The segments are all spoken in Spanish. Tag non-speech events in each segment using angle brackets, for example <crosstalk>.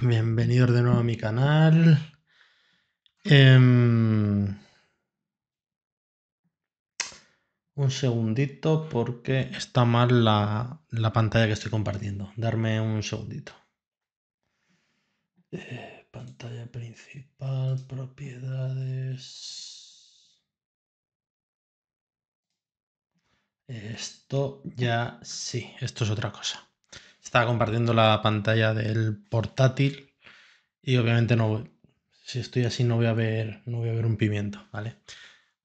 bienvenidos de nuevo a mi canal. Em, un segundito porque está mal la, pantalla que estoy compartiendo. Darme un segundito. Eh, pantalla principal, propiedades. Esto ya sí, esto es otra cosa compartiendo la pantalla del portátil y obviamente no si estoy así no voy a ver no voy a ver un pimiento, ¿vale?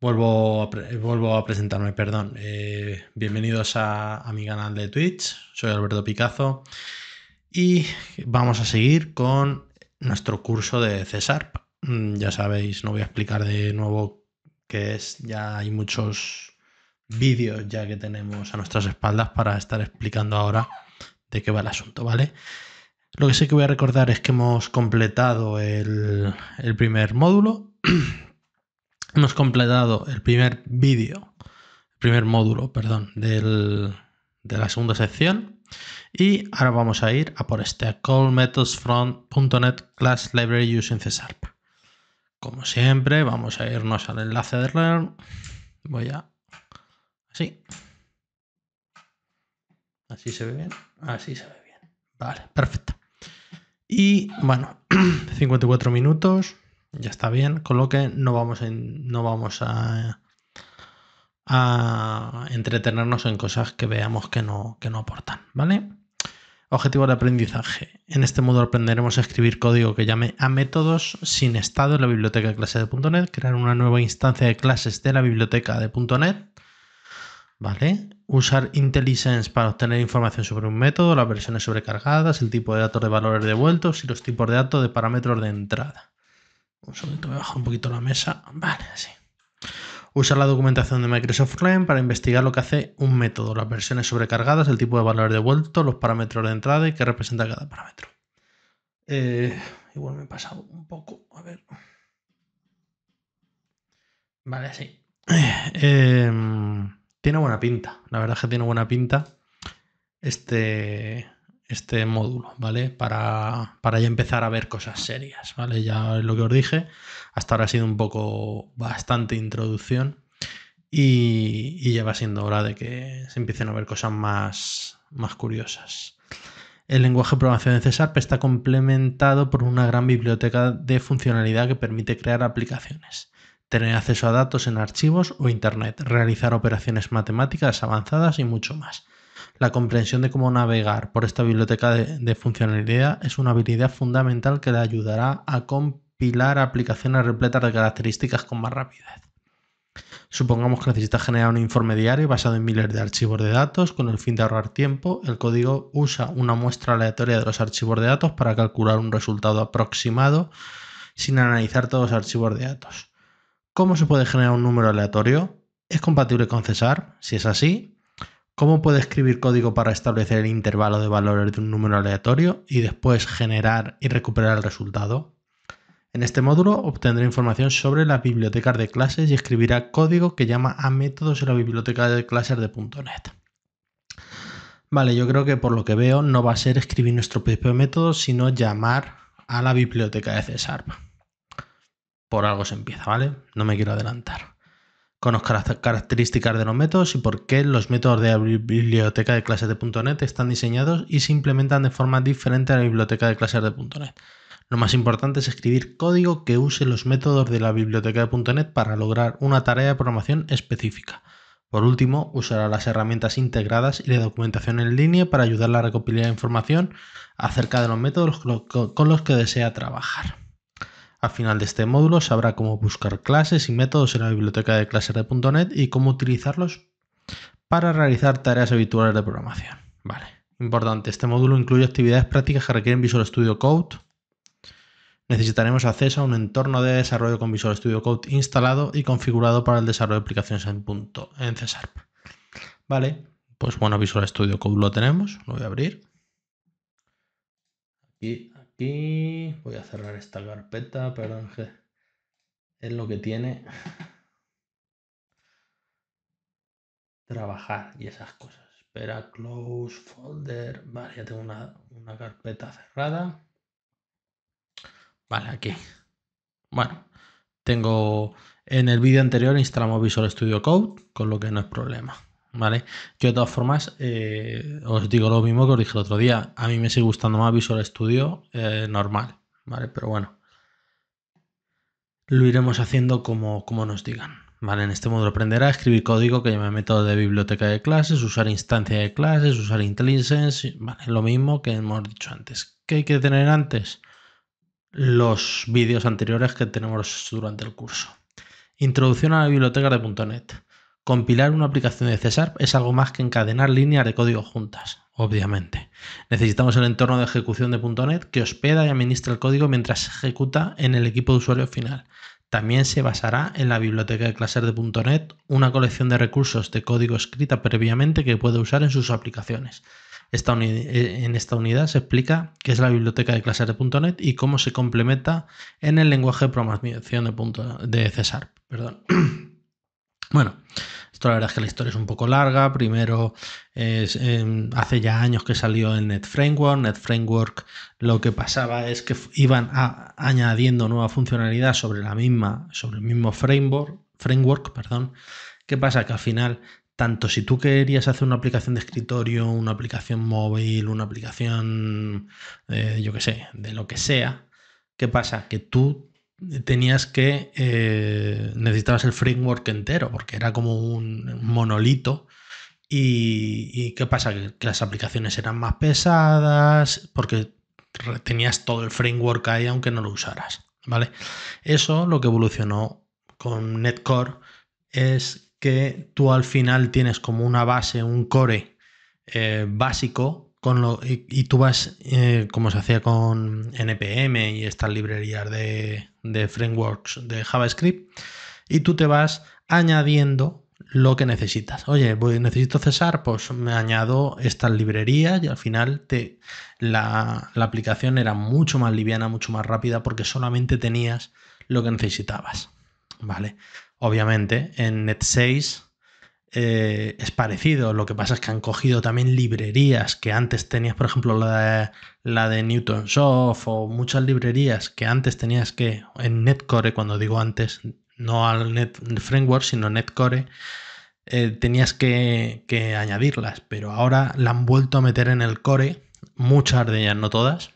Vuelvo a, vuelvo a presentarme, perdón. Eh, bienvenidos a, a mi canal de Twitch, soy Alberto Picazo y vamos a seguir con nuestro curso de César. Mm, ya sabéis, no voy a explicar de nuevo qué es, ya hay muchos vídeos ya que tenemos a nuestras espaldas para estar explicando ahora de qué va el asunto, ¿vale? Lo que sí que voy a recordar es que hemos completado el, primer módulo. <clears throat> hemos completado el primer vídeo, el primer módulo, perdón, del, de la segunda sección. Y ahora vamos a ir a por este a call methods class library using C Como siempre, vamos a irnos al enlace de Learn. Voy a... Así. Así se ve bien. Así se ve bien. Vale, perfecto. Y bueno, 54 <clears throat> minutos. Ya está bien. Con lo que no vamos, en, no vamos a, entretenernos en cosas que veamos que no, que no aportan. ¿Vale? Objetivo de aprendizaje. En este modo aprenderemos a escribir código que llame a métodos sin estado en la biblioteca de clase de .NET, crear una nueva instancia de clases de la biblioteca de .NET, ¿vale? Usar IntelliSense para obtener información sobre un método, las versiones sobrecargadas, el tipo de datos de valores devueltos y los tipos de datos de parámetros de entrada. Un momento, me he un poquito la mesa. Vale, así. Usar la documentación de Microsoft Learn para investigar lo que hace un método, las versiones sobrecargadas, el tipo de valores devueltos, los parámetros de entrada y qué representa cada parámetro. Eh, igual me he pasado un poco, a ver. Vale, sí. Eh, em, tiene buena pinta, la verdad es que tiene buena pinta este, este módulo, ¿vale? Para, para ya empezar a ver cosas serias, ¿vale? Ya lo que os dije, hasta ahora ha sido un poco bastante introducción y, y ya va siendo hora de que se empiecen a ver cosas más, curiosas. El lenguaje de programación de C está complementado por una gran biblioteca de funcionalidad que permite crear aplicaciones tener acceso a datos en archivos o Internet, realizar operaciones matemáticas avanzadas y mucho más. La comprensión de cómo navegar por esta biblioteca de, funcionalidad es una habilidad fundamental que le ayudará a compilar aplicaciones repletas de características con más rapidez. Supongamos que necesita generar un informe diario basado en miles de archivos de datos con el fin de ahorrar tiempo. El código usa una muestra aleatoria de los archivos de datos para calcular un resultado aproximado sin analizar todos los archivos de datos. ¿Cómo se puede generar un número aleatorio? ¿Es compatible con César? Si es así, ¿cómo puede escribir código para establecer el intervalo de valores de un número aleatorio y después generar y recuperar el resultado? En este módulo obtendré información sobre las bibliotecas de clases y escribirá código que llama a métodos en la biblioteca de clases de .NET. Vale, yo creo que por lo que veo no va a ser escribir nuestro propio método, sino llamar a la biblioteca de Cesar por algo se empieza, ¿vale? No me quiero adelantar. Conozca las características de los métodos y por qué los métodos de la biblioteca de clases de .NET están diseñados y se implementan de forma diferente a la biblioteca de clases de .NET. Lo más importante es escribir código que use los métodos de la biblioteca de .NET para lograr una tarea de programación específica. Por último, usará las herramientas integradas y la documentación en línea para ayudarla a recopilar información acerca de los métodos con los que desea trabajar. Al final de este módulo sabrá cómo buscar clases y métodos en la biblioteca de clases de y cómo utilizarlos para realizar tareas habituales de programación. Vale, importante, este módulo incluye actividades prácticas que requieren Visual Studio Code. Necesitaremos acceso a un entorno de desarrollo con Visual Studio Code instalado y configurado para el desarrollo de aplicaciones en, punto, en C Vale, pues bueno, Visual Studio Code lo tenemos, lo voy a abrir. Aquí Voy a cerrar esta carpeta, perdón, es lo que tiene <laughs> trabajar y esas cosas. Espera, close folder. Vale, ya tengo una, una carpeta cerrada. Vale, aquí. Bueno, tengo en el vídeo anterior instalamos Visual Studio Code, con lo que no es problema. ¿vale? de todas formas eh, os digo lo mismo que os dije el otro día. A mí me sigue gustando más Visual Studio eh, normal, ¿vale? Pero bueno, lo iremos haciendo como, como nos digan. Vale, en este módulo aprenderá a escribir código que llame método de biblioteca de clases, usar instancia de clases, usar IntelliSense, vale, lo mismo que hemos dicho antes. ¿Qué hay que tener antes? Los vídeos anteriores que tenemos durante el curso. Introducción a la biblioteca de .NET. Compilar una aplicación de C es algo más que encadenar líneas de código juntas, obviamente. Necesitamos el entorno de ejecución de .NET que hospeda y administra el código mientras se ejecuta en el equipo de usuario final. También se basará en la biblioteca de clases de .NET, una colección de recursos de código escrita previamente que puede usar en sus aplicaciones. Eh, en esta unidad se explica qué es la biblioteca de clases de .NET y cómo se complementa en el lenguaje de programación de, C <clears throat> Bueno, esto la verdad es que la historia es un poco larga. Primero, em, hace ya años que salió el Net Framework. Net Framework lo que pasaba es que iban añadiendo nueva funcionalidad sobre la misma, sobre el mismo framework. framework perdón. ¿Qué pasa? Que al final, tanto si tú querías hacer una aplicación de escritorio, una aplicación móvil, una aplicación, eh, yo qué sé, de lo que sea, ¿qué pasa? Que tú tenías que eh, necesitabas el framework entero porque era como un monolito y, qué pasa que, las aplicaciones eran más pesadas porque tenías todo el framework ahí aunque no lo usaras vale eso lo que evolucionó con netcore es que tú al final tienes como una base un core eh, básico con lo, y, tú vas, eh, como se hacía con NPM y estas librerías de, frameworks de JavaScript, y tú te vas añadiendo lo que necesitas. Oye, necesito cesar, pues me añado estas librerías y al final te, la, la, aplicación era mucho más liviana, mucho más rápida porque solamente tenías lo que necesitabas. ¿Vale? Obviamente en Net 6 eh, es parecido. Lo que pasa es que han cogido también librerías que antes tenías, por ejemplo, la de, la de Newton Soft o muchas librerías que antes tenías que en Netcore, cuando digo antes, no al Net Framework, sino Netcore. Eh, tenías que, que añadirlas, pero ahora la han vuelto a meter en el core, muchas de ellas, no todas,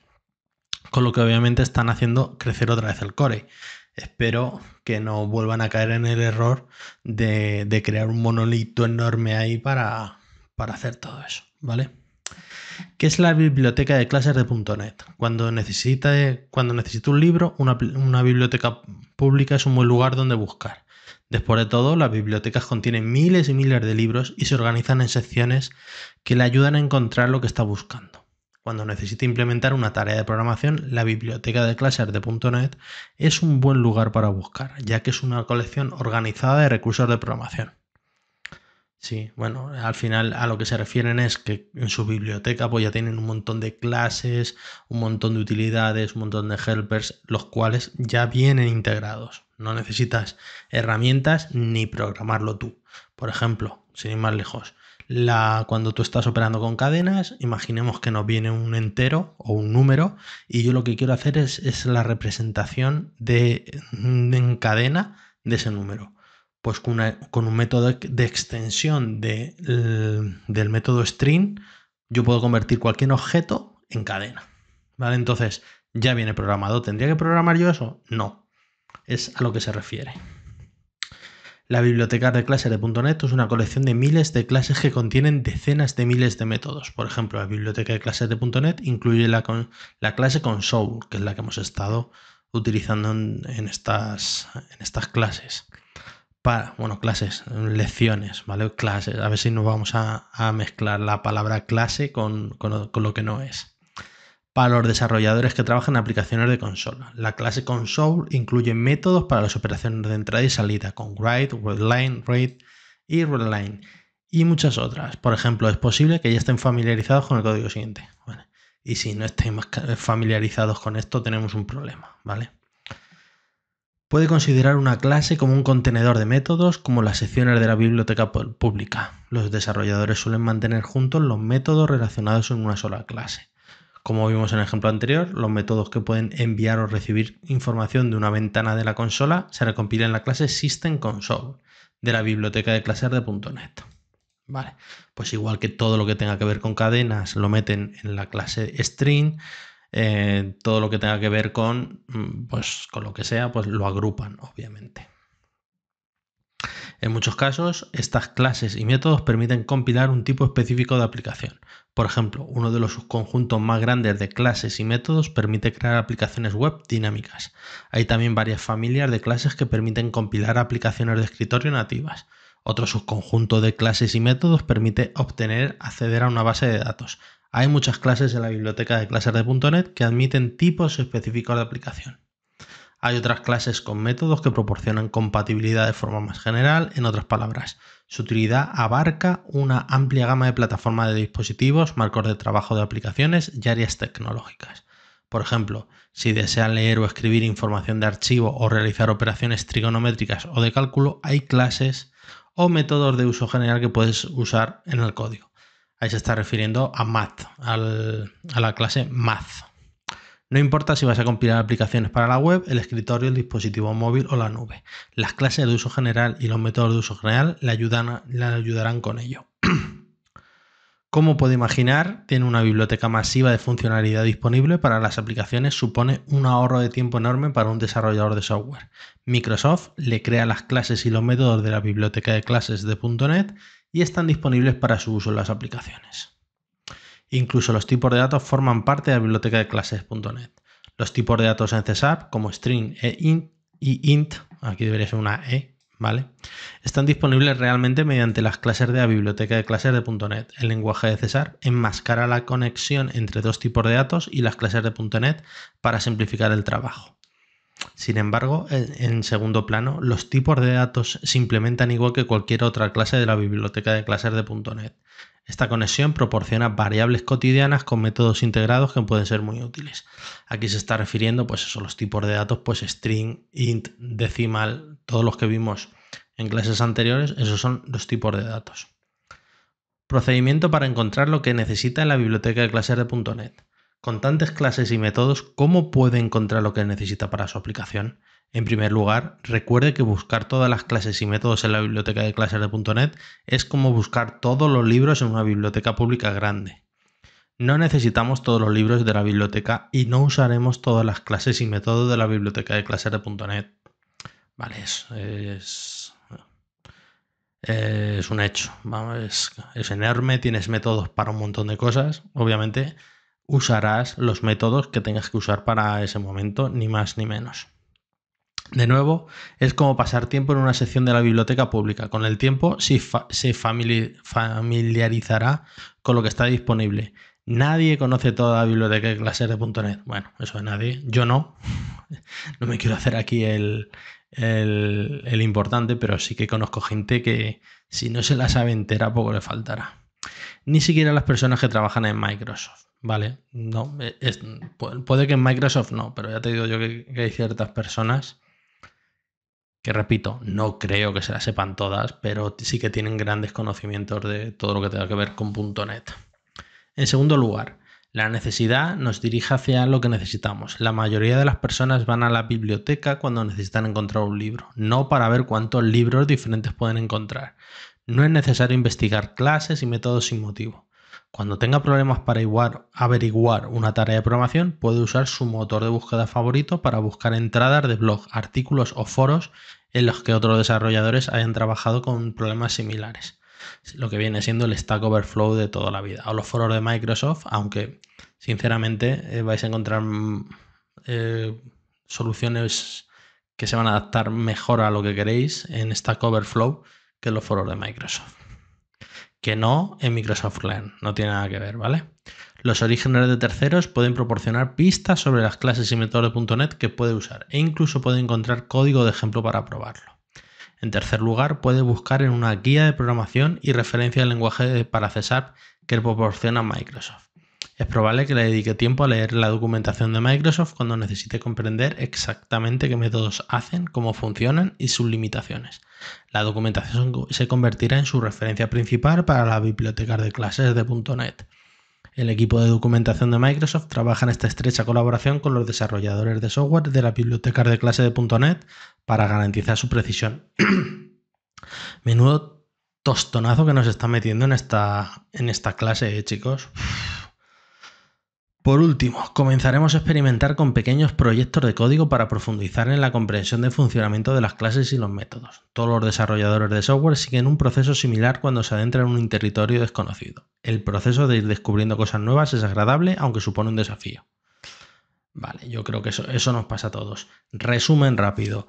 con lo que obviamente están haciendo crecer otra vez el core. Espero que no vuelvan a caer en el error de, crear un monolito enorme ahí para, hacer todo eso, ¿vale? ¿Qué es la biblioteca de clases de .NET? Cuando necesita, cuando un libro, una, biblioteca pública es un buen lugar donde buscar. Después de todo, las bibliotecas contienen miles y miles de libros y se organizan en secciones que le ayudan a encontrar lo que está buscando. Cuando necesite implementar una tarea de programación, la biblioteca de clases de .NET es un buen lugar para buscar, ya que es una colección organizada de recursos de programación. Sí, bueno, al final a lo que se refieren es que en su biblioteca pues, ya tienen un montón de clases, un montón de utilidades, un montón de helpers, los cuales ya vienen integrados. No necesitas herramientas ni programarlo tú. Por ejemplo, sin ir más lejos, cuando tú estás operando con cadenas, imaginemos que nos viene un entero o un número y yo lo que quiero hacer es, la representación de, en cadena de ese número. Pues con, un método de extensión del método string, yo puedo convertir cualquier objeto en cadena. ¿Vale? Entonces, ya viene programado. ¿Tendría que programar yo eso? No. Es a lo que se refiere. La biblioteca de clases de .NET es una colección de miles de clases que contienen decenas de miles de métodos. Por ejemplo, la biblioteca de clases de .NET incluye la, clase console, que es la que hemos estado utilizando en, estas, clases. Para, bueno, clases, lecciones, ¿vale? Clases. A ver si nos vamos a, mezclar la palabra clase con lo que no es para los desarrolladores que trabajan en aplicaciones de consola. La clase console incluye métodos para las operaciones de entrada y salida, con write, readline, read y readline, y muchas otras. Por ejemplo, es posible que ya estén familiarizados con el código siguiente. Y si no más familiarizados con esto, tenemos un problema, ¿vale? Puede considerar una clase como un contenedor de métodos, como las secciones de la biblioteca pública. Los desarrolladores suelen mantener juntos los métodos relacionados en una sola clase. Como vimos en el ejemplo anterior, los métodos que pueden enviar o recibir información de una ventana de la consola se recompilan en la clase SystemConsole de la biblioteca de clases de .NET. Vale, pues igual que todo lo que tenga que ver con cadenas lo meten en la clase string, eh, todo lo que tenga que ver con, mm, pues, con lo que sea, pues lo agrupan, obviamente. En muchos casos, estas clases y métodos permiten compilar un tipo específico de aplicación, por ejemplo, uno de los subconjuntos más grandes de clases y métodos permite crear aplicaciones web dinámicas. Hay también varias familias de clases que permiten compilar aplicaciones de escritorio nativas. Otro subconjunto de clases y métodos permite obtener acceder a una base de datos. Hay muchas clases en la biblioteca de clases de .NET que admiten tipos específicos de aplicación. Hay otras clases con métodos que proporcionan compatibilidad de forma más general, en otras palabras, su utilidad abarca una amplia gama de plataformas de dispositivos, marcos de trabajo de aplicaciones y áreas tecnológicas. Por ejemplo, si desean leer o escribir información de archivo o realizar operaciones trigonométricas o de cálculo, hay clases o métodos de uso general que puedes usar en el código. Ahí se está refiriendo a math, a la clase math. No importa si vas a compilar aplicaciones para la web, el escritorio, el dispositivo móvil o la nube. Las clases de uso general y los métodos de uso general le, ayudarán con ello. <clears throat> Como puede imaginar, tiene una biblioteca masiva de funcionalidad disponible para las aplicaciones, supone un ahorro de tiempo enorme para un desarrollador de software. Microsoft le crea las clases y los métodos de la biblioteca de clases de .NET y están disponibles para su uso en las aplicaciones. Incluso los tipos de datos forman parte de la biblioteca de clases.net. Los tipos de datos en CESAR, como string e int, y int, aquí debería ser una e, ¿vale? Están disponibles realmente mediante las clases de la biblioteca de clases de .NET. El lenguaje de César enmascara la conexión entre dos tipos de datos y las clases de .NET para simplificar el trabajo. Sin embargo, en segundo plano, los tipos de datos se implementan igual que cualquier otra clase de la biblioteca de clases de .NET. Esta conexión proporciona variables cotidianas con métodos integrados que pueden ser muy útiles. Aquí se está refiriendo pues los tipos de datos, pues string, int, decimal, todos los que vimos en clases anteriores, esos son los tipos de datos. Procedimiento para encontrar lo que necesita en la biblioteca de clases de .NET. Con tantas clases y métodos, ¿cómo puede encontrar lo que necesita para su aplicación? En primer lugar, recuerde que buscar todas las clases y métodos en la biblioteca de clases de .NET es como buscar todos los libros en una biblioteca pública grande. No necesitamos todos los libros de la biblioteca y no usaremos todas las clases y métodos de la biblioteca de clases de .NET. Vale, es, es, es un hecho. es enorme, tienes métodos para un montón de cosas. Obviamente usarás los métodos que tengas que usar para ese momento, ni más ni menos. De nuevo, es como pasar tiempo en una sección de la biblioteca pública. Con el tiempo se familiarizará con lo que está disponible. Nadie conoce toda la biblioteca de clases de Bueno, eso es nadie. Yo no. <laughs> No me quiero hacer aquí el, importante, pero sí que conozco gente que si no se la sabe entera, poco le faltará. Ni siquiera las personas que trabajan en Microsoft, ¿vale? No, puede que en Microsoft no, pero ya te digo yo que hay ciertas personas que repito, no creo que se las sepan todas, pero sí que tienen grandes conocimientos de todo lo que tenga que ver con .NET. En segundo lugar, la necesidad nos dirige hacia lo que necesitamos. La mayoría de las personas van a la biblioteca cuando necesitan encontrar un libro, no para ver cuántos libros diferentes pueden encontrar. No es necesario investigar clases y métodos sin motivo. Cuando tenga problemas para averiguar una tarea de programación, puede usar su motor de búsqueda favorito para buscar entradas de blog, artículos o foros en los que otros desarrolladores hayan trabajado con problemas similares. Lo que viene siendo el Stack Overflow de toda la vida. O los foros de Microsoft, aunque sinceramente eh, vais a encontrar mm, eh, soluciones que se van a adaptar mejor a lo que queréis en Stack Overflow que en los foros de Microsoft que no en Microsoft Learn, no tiene nada que ver, ¿vale? Los orígenes de terceros pueden proporcionar pistas sobre las clases y métodos de .NET que puede usar e incluso puede encontrar código de ejemplo para probarlo. En tercer lugar, puede buscar en una guía de programación y referencia al lenguaje para CSAP que proporciona Microsoft. Es probable que le dedique tiempo a leer la documentación de Microsoft cuando necesite comprender exactamente qué métodos hacen, cómo funcionan y sus limitaciones. La documentación se convertirá en su referencia principal para la biblioteca de clases de .NET. El equipo de documentación de Microsoft trabaja en esta estrecha colaboración con los desarrolladores de software de la biblioteca de clases de .NET para garantizar su precisión. <clears throat> Menudo tostonazo que nos está metiendo en esta, en esta clase, ¿eh, chicos. Por último, comenzaremos a experimentar con pequeños proyectos de código para profundizar en la comprensión del funcionamiento de las clases y los métodos. Todos los desarrolladores de software siguen un proceso similar cuando se adentran en un territorio desconocido. El proceso de ir descubriendo cosas nuevas es agradable, aunque supone un desafío. Vale, yo creo que eso, eso nos pasa a todos. Resumen rápido.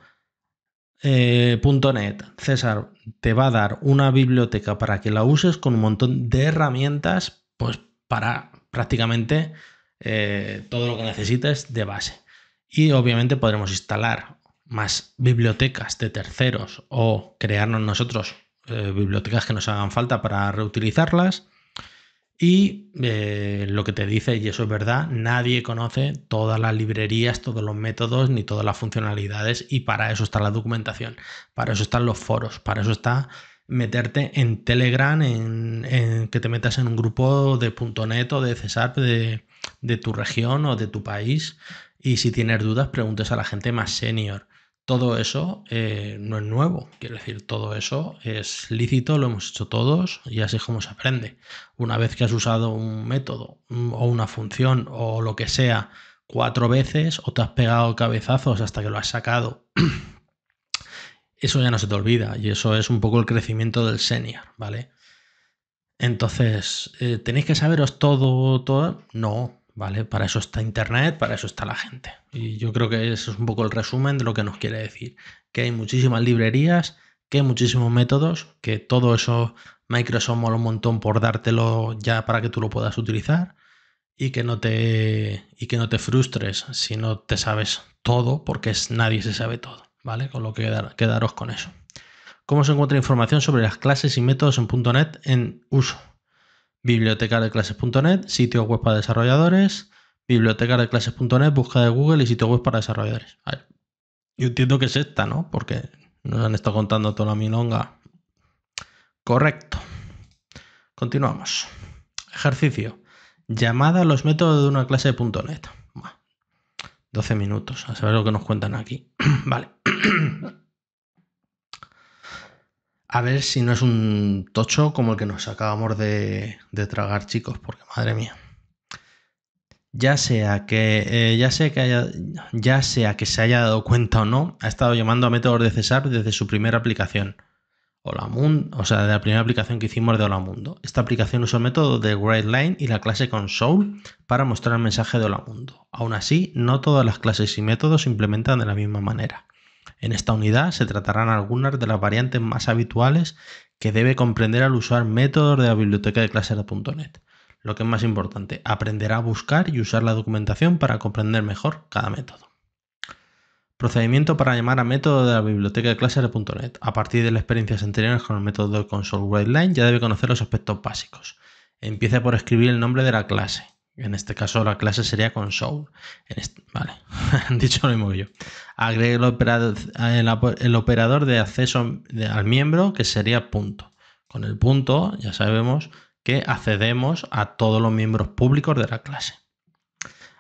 Eh, .NET, César, te va a dar una biblioteca para que la uses con un montón de herramientas, pues para prácticamente eh, todo lo que necesites de base. Y obviamente podremos instalar más bibliotecas de terceros o crearnos nosotros eh, bibliotecas que nos hagan falta para reutilizarlas. Y eh, lo que te dice, y eso es verdad, nadie conoce todas las librerías, todos los métodos, ni todas las funcionalidades, y para eso está la documentación, para eso están los foros, para eso está meterte en Telegram, en, que te metas en un grupo de .NET o de CSAP de, tu región o de tu país y si tienes dudas preguntes a la gente más senior. Todo eso eh, no es nuevo, quiero decir, todo eso es lícito, lo hemos hecho todos y así es como se aprende. Una vez que has usado un método mm, o una función o lo que sea cuatro veces o te has pegado cabezazos hasta que lo has sacado <clears throat> eso ya no se te olvida y eso es un poco el crecimiento del senior, ¿vale? Entonces, eh, ¿tenéis que saberos todo, todo? No, ¿vale? Para eso está Internet, para eso está la gente. Y yo creo que eso es un poco el resumen de lo que nos quiere decir. Que hay muchísimas librerías, que hay muchísimos métodos, que todo eso Microsoft mola un montón por dártelo ya para que tú lo puedas utilizar y que no te, y que no te frustres si no te sabes todo, porque es, nadie se sabe todo. ¿vale? Con lo que quedaros con eso. ¿Cómo se encuentra información sobre las clases y métodos en .NET en uso? Biblioteca de clases.net, sitio web para desarrolladores, biblioteca de clases.net, búsqueda de Google y sitio web para desarrolladores. Yo entiendo que es esta, ¿no? Porque nos han estado contando toda la milonga. Correcto. Continuamos. Ejercicio. Llamada a los métodos de una clase de .NET. 12 minutos, a saber lo que nos cuentan aquí. <clears throat> vale. <clears throat> a ver si no es un tocho como el que nos acabamos de, tragar, chicos, porque madre mía. Ya sea que eh, ya que ya sea que se haya dado cuenta o no, ha estado llamando a métodos de César desde su primera aplicación. Hola Mundo, o sea, de la primera aplicación que hicimos de Hola Mundo. Esta aplicación usó el método de line y la clase console para mostrar el mensaje de Hola Mundo. Aún así, no todas las clases y métodos se implementan de la misma manera. En esta unidad se tratarán algunas de las variantes más habituales que debe comprender al usar métodos de la biblioteca de .NET. Lo que es más importante, aprenderá a buscar y usar la documentación para comprender mejor cada método. Procedimiento para llamar a método de la biblioteca de clases de .NET. A partir de las experiencias anteriores con el método de console ya debe conocer los aspectos básicos. Empieza por escribir el nombre de la clase. En este caso la clase sería console. En vale, <laughs> dicho lo mismo yo. Agregue el operador, de acceso al miembro que sería punto. Con el punto ya sabemos que accedemos a todos los miembros públicos de la clase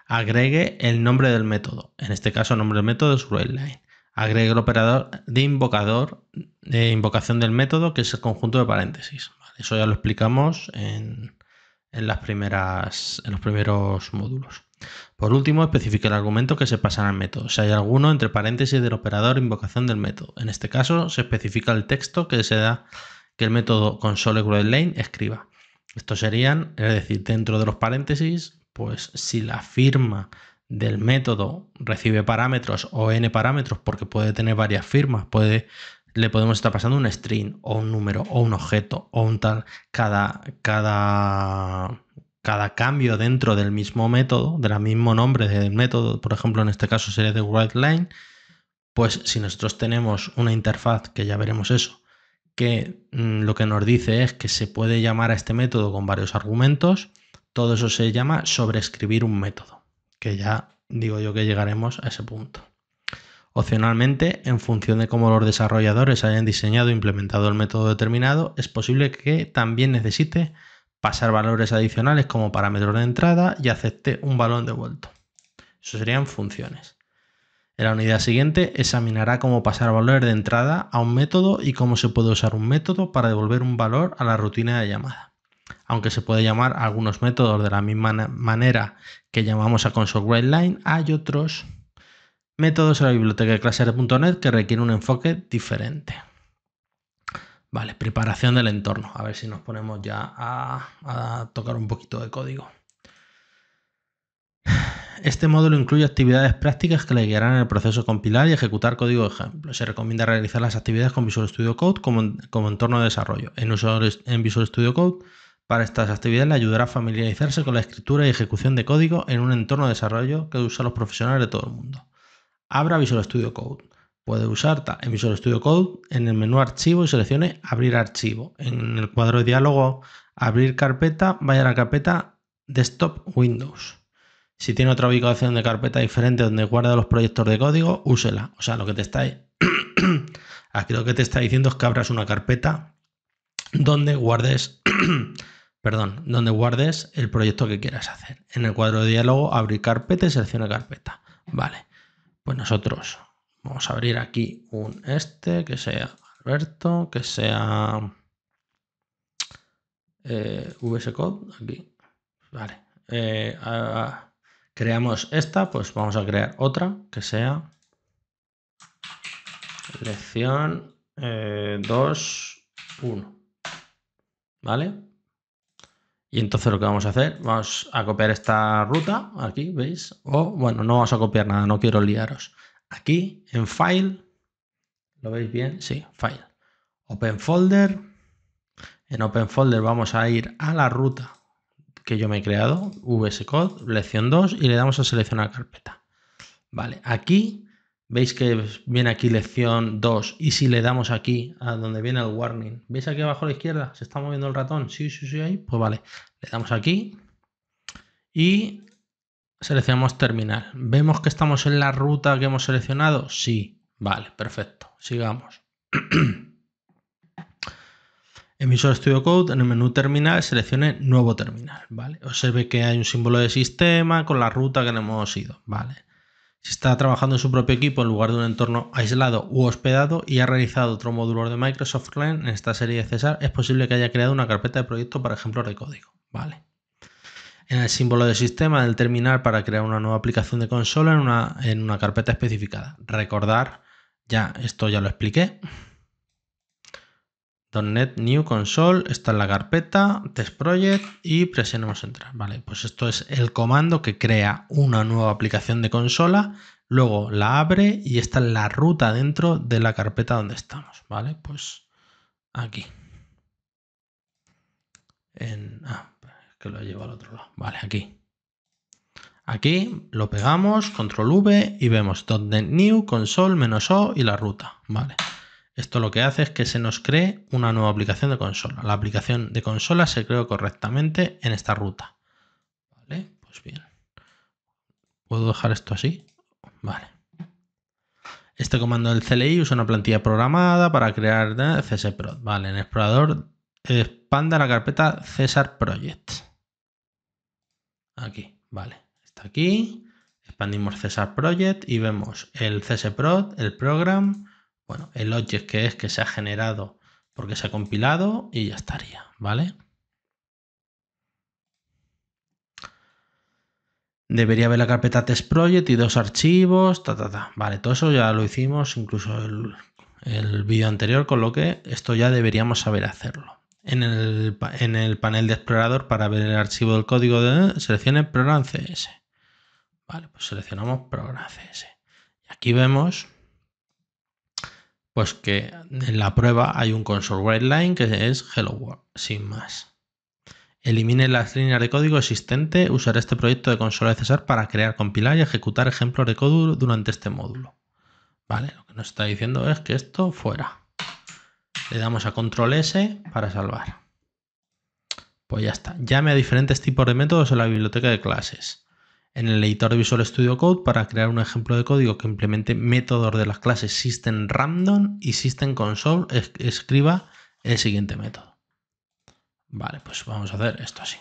agregue el nombre del método, en este caso el nombre del método es line Agregue el operador de invocador de invocación del método, que es el conjunto de paréntesis. eso ya lo explicamos en, las primeras, en los primeros módulos. Por último, especifique el argumento que se pasará al método, si hay alguno entre paréntesis del operador e invocación del método. En este caso, se especifica el texto que se da que el método console.WriteLine escriba. Esto serían, es decir, dentro de los paréntesis, pues si la firma del método recibe parámetros o n parámetros, porque puede tener varias firmas, puede, le podemos estar pasando un string o un número o un objeto o un tal, cada, cambio dentro del mismo método, del mismo nombre del método, por ejemplo en este caso sería de white line, pues si nosotros tenemos una interfaz, que ya veremos eso, que mm, lo que nos dice es que se puede llamar a este método con varios argumentos, todo eso se llama sobreescribir un método, que ya digo yo que llegaremos a ese punto. Opcionalmente, en función de cómo los desarrolladores hayan diseñado e implementado el método determinado, es posible que también necesite pasar valores adicionales como parámetros de entrada y acepte un valor devuelto. Eso serían funciones. En la unidad siguiente examinará cómo pasar valores de entrada a un método y cómo se puede usar un método para devolver un valor a la rutina de llamada aunque se puede llamar algunos métodos de la misma manera que llamamos a console.readline, hay otros métodos en la biblioteca de clase.net que requieren un enfoque diferente. Vale, preparación del entorno. A ver si nos ponemos ya a, tocar un poquito de código. Este módulo incluye actividades prácticas que le guiarán en el proceso de compilar y ejecutar código de ejemplo. Se recomienda realizar las actividades con Visual Studio Code como, como entorno de desarrollo. en Visual Studio Code para estas actividades le ayudará a familiarizarse con la escritura y ejecución de código en un entorno de desarrollo que usan los profesionales de todo el mundo. Abra Visual Studio Code. Puede usar en Visual Studio Code en el menú Archivo y seleccione Abrir archivo. En el cuadro de diálogo Abrir carpeta, vaya a la carpeta Desktop Windows. Si tiene otra ubicación de carpeta diferente donde guarda los proyectos de código, úsela. O sea, lo que te está, <clears throat> aquí lo que te está diciendo es que abras una carpeta donde guardes perdón, donde guardes el proyecto que quieras hacer. En el cuadro de diálogo, abrir carpeta y selecciona carpeta. Vale, pues nosotros vamos a abrir aquí un este, que sea Alberto, que sea eh, VS Code, aquí. Vale, eh, creamos esta, pues vamos a crear otra, que sea lección 2, eh, ¿Vale? Y entonces lo que vamos a hacer, vamos a copiar esta ruta, aquí, ¿veis? O, bueno, no vamos a copiar nada, no quiero liaros. Aquí, en File, ¿lo veis bien? Sí, File. Open Folder. En Open Folder vamos a ir a la ruta que yo me he creado, vs code lección 2, y le damos a seleccionar carpeta. Vale, aquí Veis que viene aquí lección 2 y si le damos aquí a donde viene el warning, ¿veis aquí abajo a la izquierda? ¿Se está moviendo el ratón? Sí, sí, sí, ahí. Pues vale, le damos aquí y seleccionamos terminal ¿Vemos que estamos en la ruta que hemos seleccionado? Sí, vale, perfecto. Sigamos. En <clears throat> Visual Studio Code, en el menú terminal, seleccione nuevo terminal, ¿vale? Observe que hay un símbolo de sistema con la ruta que no hemos ido, ¿vale? Si Está trabajando en su propio equipo en lugar de un entorno aislado u hospedado y ha realizado otro módulo de Microsoft Client en esta serie de César. Es posible que haya creado una carpeta de proyecto para ejemplo, de código. Vale. En el símbolo de sistema, del terminal para crear una nueva aplicación de consola en una, en una carpeta especificada. Recordar, ya esto ya lo expliqué. .NET New Console está en la carpeta Test Project y presionamos entrar. Vale, pues esto es el comando que crea una nueva aplicación de consola, luego la abre y está en la ruta dentro de la carpeta donde estamos. Vale, pues aquí. En, ah, que lo llevo al otro lado. Vale, aquí. Aquí lo pegamos, control V y vemos .NET New Console menos O y la ruta. Vale. Esto lo que hace es que se nos cree una nueva aplicación de consola. La aplicación de consola se creó correctamente en esta ruta. Vale, pues bien. ¿Puedo dejar esto así? Vale. Este comando del CLI usa una plantilla programada para crear CSProd. Vale, en explorador expanda la carpeta César Project. Aquí, vale, está aquí. Expandimos César Project y vemos el CSProd, el program, bueno, el object que es que se ha generado porque se ha compilado y ya estaría, ¿vale? Debería haber la carpeta test project y dos archivos, ta, ta, ta. Vale, todo eso ya lo hicimos, incluso el, el vídeo anterior, con lo que esto ya deberíamos saber hacerlo. En el, panel de explorador, para ver el archivo del código, de, seleccione Program CS. Vale, pues seleccionamos program.cs. CS. Y aquí vemos pues que en la prueba hay un console write que es hello world, sin más. Elimine las líneas de código existente, Usar este proyecto de consola de para crear, compilar y ejecutar ejemplos de código durante este módulo. Vale, lo que nos está diciendo es que esto fuera. Le damos a control S para salvar. Pues ya está. Llame a diferentes tipos de métodos en la biblioteca de clases en el editor de Visual Studio Code para crear un ejemplo de código que implemente métodos de las clases systemRandom y systemConsole escriba el siguiente método. Vale, pues vamos a hacer esto así.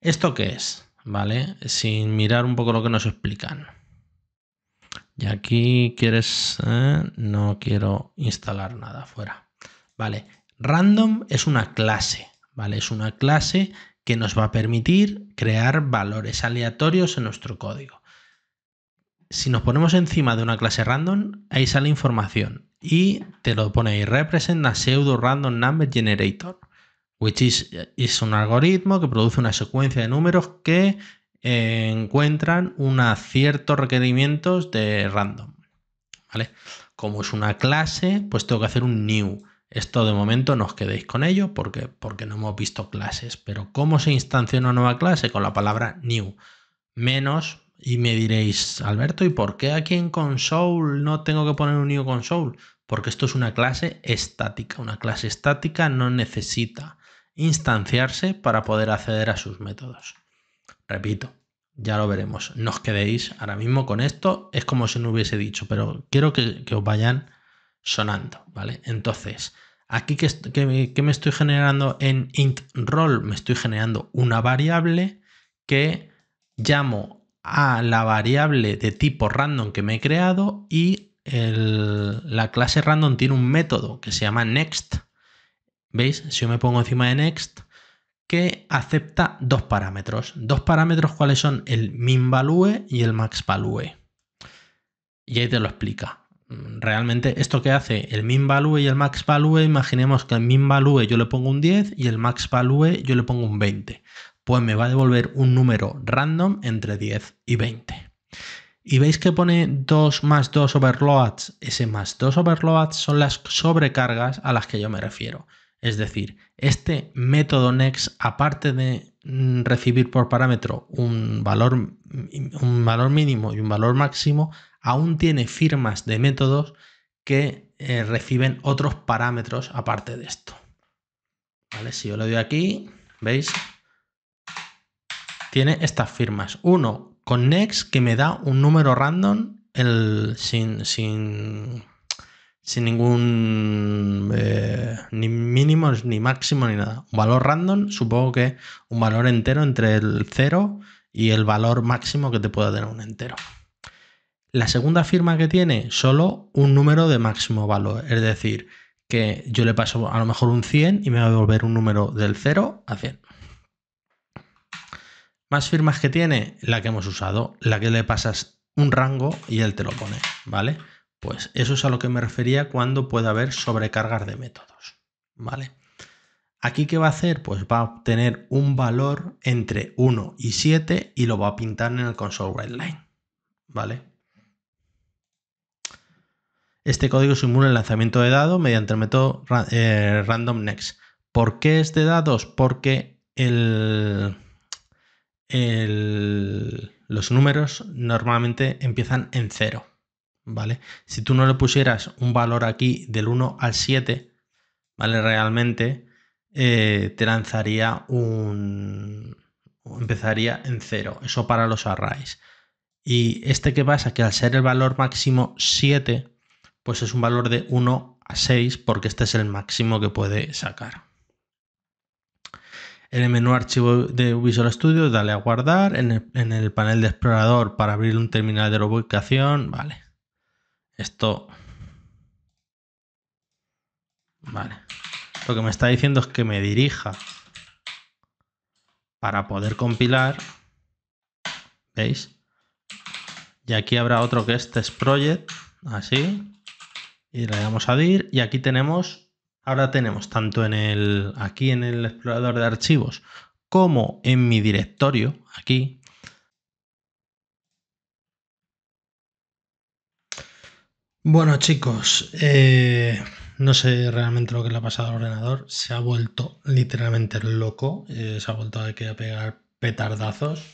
¿Esto qué es? Vale, sin mirar un poco lo que nos explican. Y aquí quieres, eh, no quiero instalar nada fuera. Vale, random es una clase, ¿vale? Es una clase que nos va a permitir crear valores aleatorios en nuestro código. Si nos ponemos encima de una clase random, ahí sale información y te lo pone ahí, Representa pseudo random number generator, which is, un algoritmo que produce una secuencia de números que eh, encuentran unos ciertos requerimientos de random. ¿Vale? Como es una clase, pues tengo que hacer un new. Esto de momento nos quedéis con ello porque, porque no hemos visto clases, pero ¿cómo se instancia una nueva clase? Con la palabra new. Menos, y me diréis, Alberto, ¿y por qué aquí en console no tengo que poner un new console? Porque esto es una clase estática. Una clase estática no necesita instanciarse para poder acceder a sus métodos. Repito, ya lo veremos. Nos quedéis ahora mismo con esto, es como si no hubiese dicho, pero quiero que, que os vayan sonando, ¿vale? Entonces, Aquí que, me estoy generando en int me estoy generando una variable que llamo a la variable de tipo random que me he creado y la clase random tiene un método que se llama next. ¿Veis? Si yo me pongo encima de next, que acepta dos parámetros. Dos parámetros cuáles son el min value y el max value. Y ahí te lo explica. Mm, realmente esto que hace el min value y el max value, imaginemos que el min value yo le pongo un 10 y el max value yo le pongo un 20. Pues me va a devolver un número random entre 10 y 20. Y veis que pone 2 más 2 overloads. Ese más 2 overloads son las sobrecargas a las que yo me refiero. Es decir, este método next, aparte de mm, recibir por parámetro un valor, mm, un valor mínimo y un valor máximo, aún tiene firmas de métodos que eh, reciben otros parámetros aparte de esto. Si yo lo doy aquí, ¿veis? Tiene estas firmas. Uno con next que me da un número random el, sin, sin, sin ningún eh, ni mínimo ni máximo ni nada. Un valor random, supongo que un valor entero entre el 0 y el valor máximo que te pueda dar un entero. La segunda firma que tiene solo un número de máximo valor, es decir, que yo le paso a lo mejor un 100 y me va a devolver un número del 0 a 100. Más firmas que tiene la que hemos usado, la que le pasas un rango y él te lo pone, ¿vale? Pues eso es a lo que me refería cuando puede haber sobrecargas de métodos, ¿vale? Aquí qué va a hacer? Pues va a obtener un valor entre 1 y 7 y lo va a pintar en el console line, ¿vale? Este código simula el lanzamiento de dado mediante el método eh, RandomNext. random next. ¿Por qué es de dados? Porque los números normalmente empiezan en cero. ¿Vale? Si tú no le pusieras un valor aquí del 1 al 7, ¿vale? Realmente eh, te lanzaría un... empezaría en cero. Eso para los arrays. Y este qué pasa, que al ser el valor máximo 7, pues es un valor de 1 a 6 porque este es el máximo que puede sacar. En el menú archivo de Visual Studio dale a guardar, en el, panel de explorador para abrir un terminal de ubicación, vale. Esto... Vale. Lo que me está diciendo es que me dirija para poder compilar. ¿Veis? Y aquí habrá otro que este es test project, así. Y le damos a abrir y aquí tenemos, ahora tenemos tanto en el, aquí en el explorador de archivos como en mi directorio, aquí, Bueno chicos, eh, no sé realmente lo que le ha pasado al ordenador, se ha vuelto literalmente loco, eh, se ha vuelto a pegar petardazos,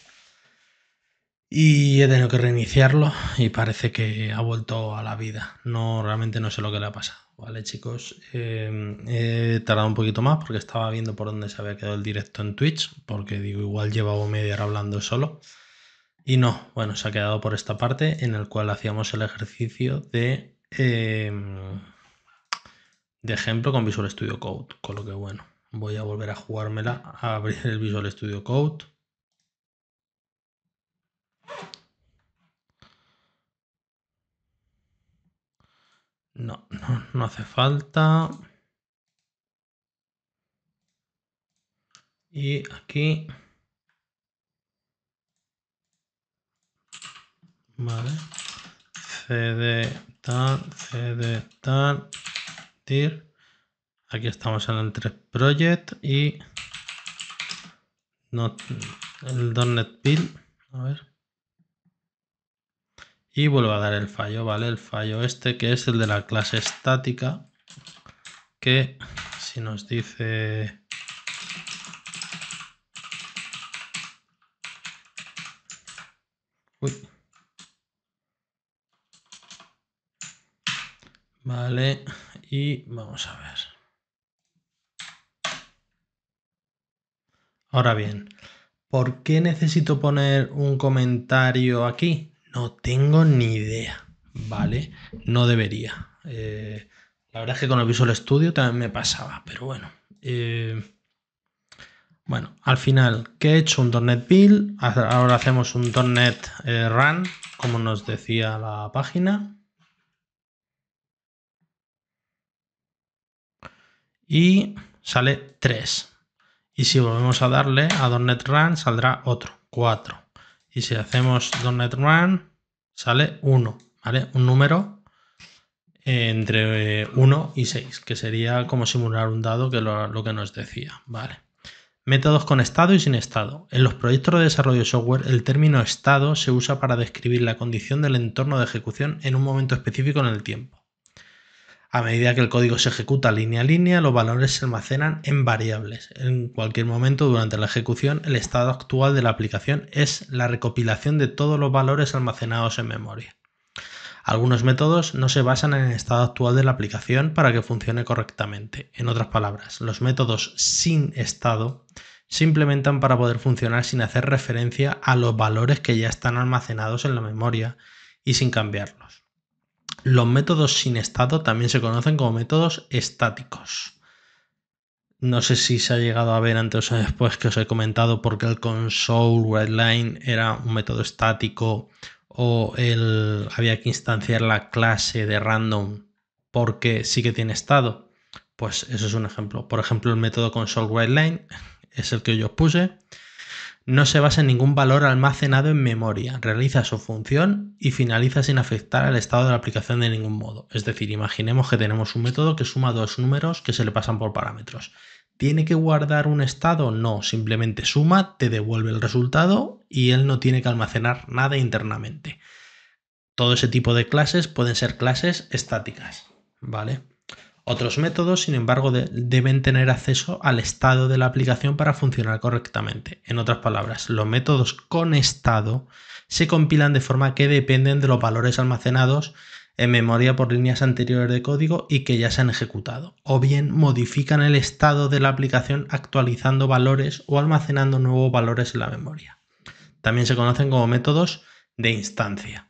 y he tenido que reiniciarlo y parece que ha vuelto a la vida. No, realmente no sé lo que le ha pasado. Vale, chicos, em, he tardado un poquito más porque estaba viendo por dónde se había quedado el directo en Twitch, porque digo, igual llevaba media hora hablando solo. Y no, bueno, se ha quedado por esta parte en el cual hacíamos el ejercicio de, em, de ejemplo con Visual Studio Code, con lo que bueno, voy a volver a jugármela, a abrir el Visual Studio Code. No, no, hace falta. Y aquí. Vale. CD tal, CD tal, dir. Aquí estamos en el 3 project y no, el .NET build. A ver y vuelvo a dar el fallo, ¿vale? El fallo este que es el de la clase estática que si nos dice Uy. Vale, y vamos a ver. Ahora bien, ¿por qué necesito poner un comentario aquí? No tengo ni idea, ¿vale? No debería. Eh, la verdad es que con el Visual Studio también me pasaba, pero bueno. Eh, bueno, al final, que he hecho? Un .NET Build. Ahora hacemos un .NET eh, Run, como nos decía la página. Y sale 3. Y si volvemos a darle a .NET Run, saldrá otro, 4. Y si hacemos .NET Run, sale 1, ¿vale? Un número eh, entre 1 eh, y 6, que sería como simular un dado, que lo, lo que nos decía, ¿vale? Métodos con estado y sin estado. En los proyectos de desarrollo de software, el término estado se usa para describir la condición del entorno de ejecución en un momento específico en el tiempo. A medida que el código se ejecuta línea a línea, los valores se almacenan en variables. En cualquier momento durante la ejecución, el estado actual de la aplicación es la recopilación de todos los valores almacenados en memoria. Algunos métodos no se basan en el estado actual de la aplicación para que funcione correctamente. En otras palabras, los métodos sin estado se implementan para poder funcionar sin hacer referencia a los valores que ya están almacenados en la memoria y sin cambiarlos. Los métodos sin estado también se conocen como métodos estáticos. No sé si se ha llegado a ver antes o después que os he comentado porque el console era un método estático o había que instanciar la clase de random porque sí que tiene estado. Pues eso es un ejemplo. Por ejemplo, el método console es el que yo puse no se basa en ningún valor almacenado en memoria, realiza su función y finaliza sin afectar al estado de la aplicación de ningún modo. Es decir, imaginemos que tenemos un método que suma dos números que se le pasan por parámetros. ¿Tiene que guardar un estado? No, simplemente suma, te devuelve el resultado y él no tiene que almacenar nada internamente. Todo ese tipo de clases pueden ser clases estáticas, ¿vale? Otros métodos, sin embargo, deben tener acceso al estado de la aplicación para funcionar correctamente. En otras palabras, los métodos con estado se compilan de forma que dependen de los valores almacenados en memoria por líneas anteriores de código y que ya se han ejecutado, o bien modifican el estado de la aplicación actualizando valores o almacenando nuevos valores en la memoria. También se conocen como métodos de instancia.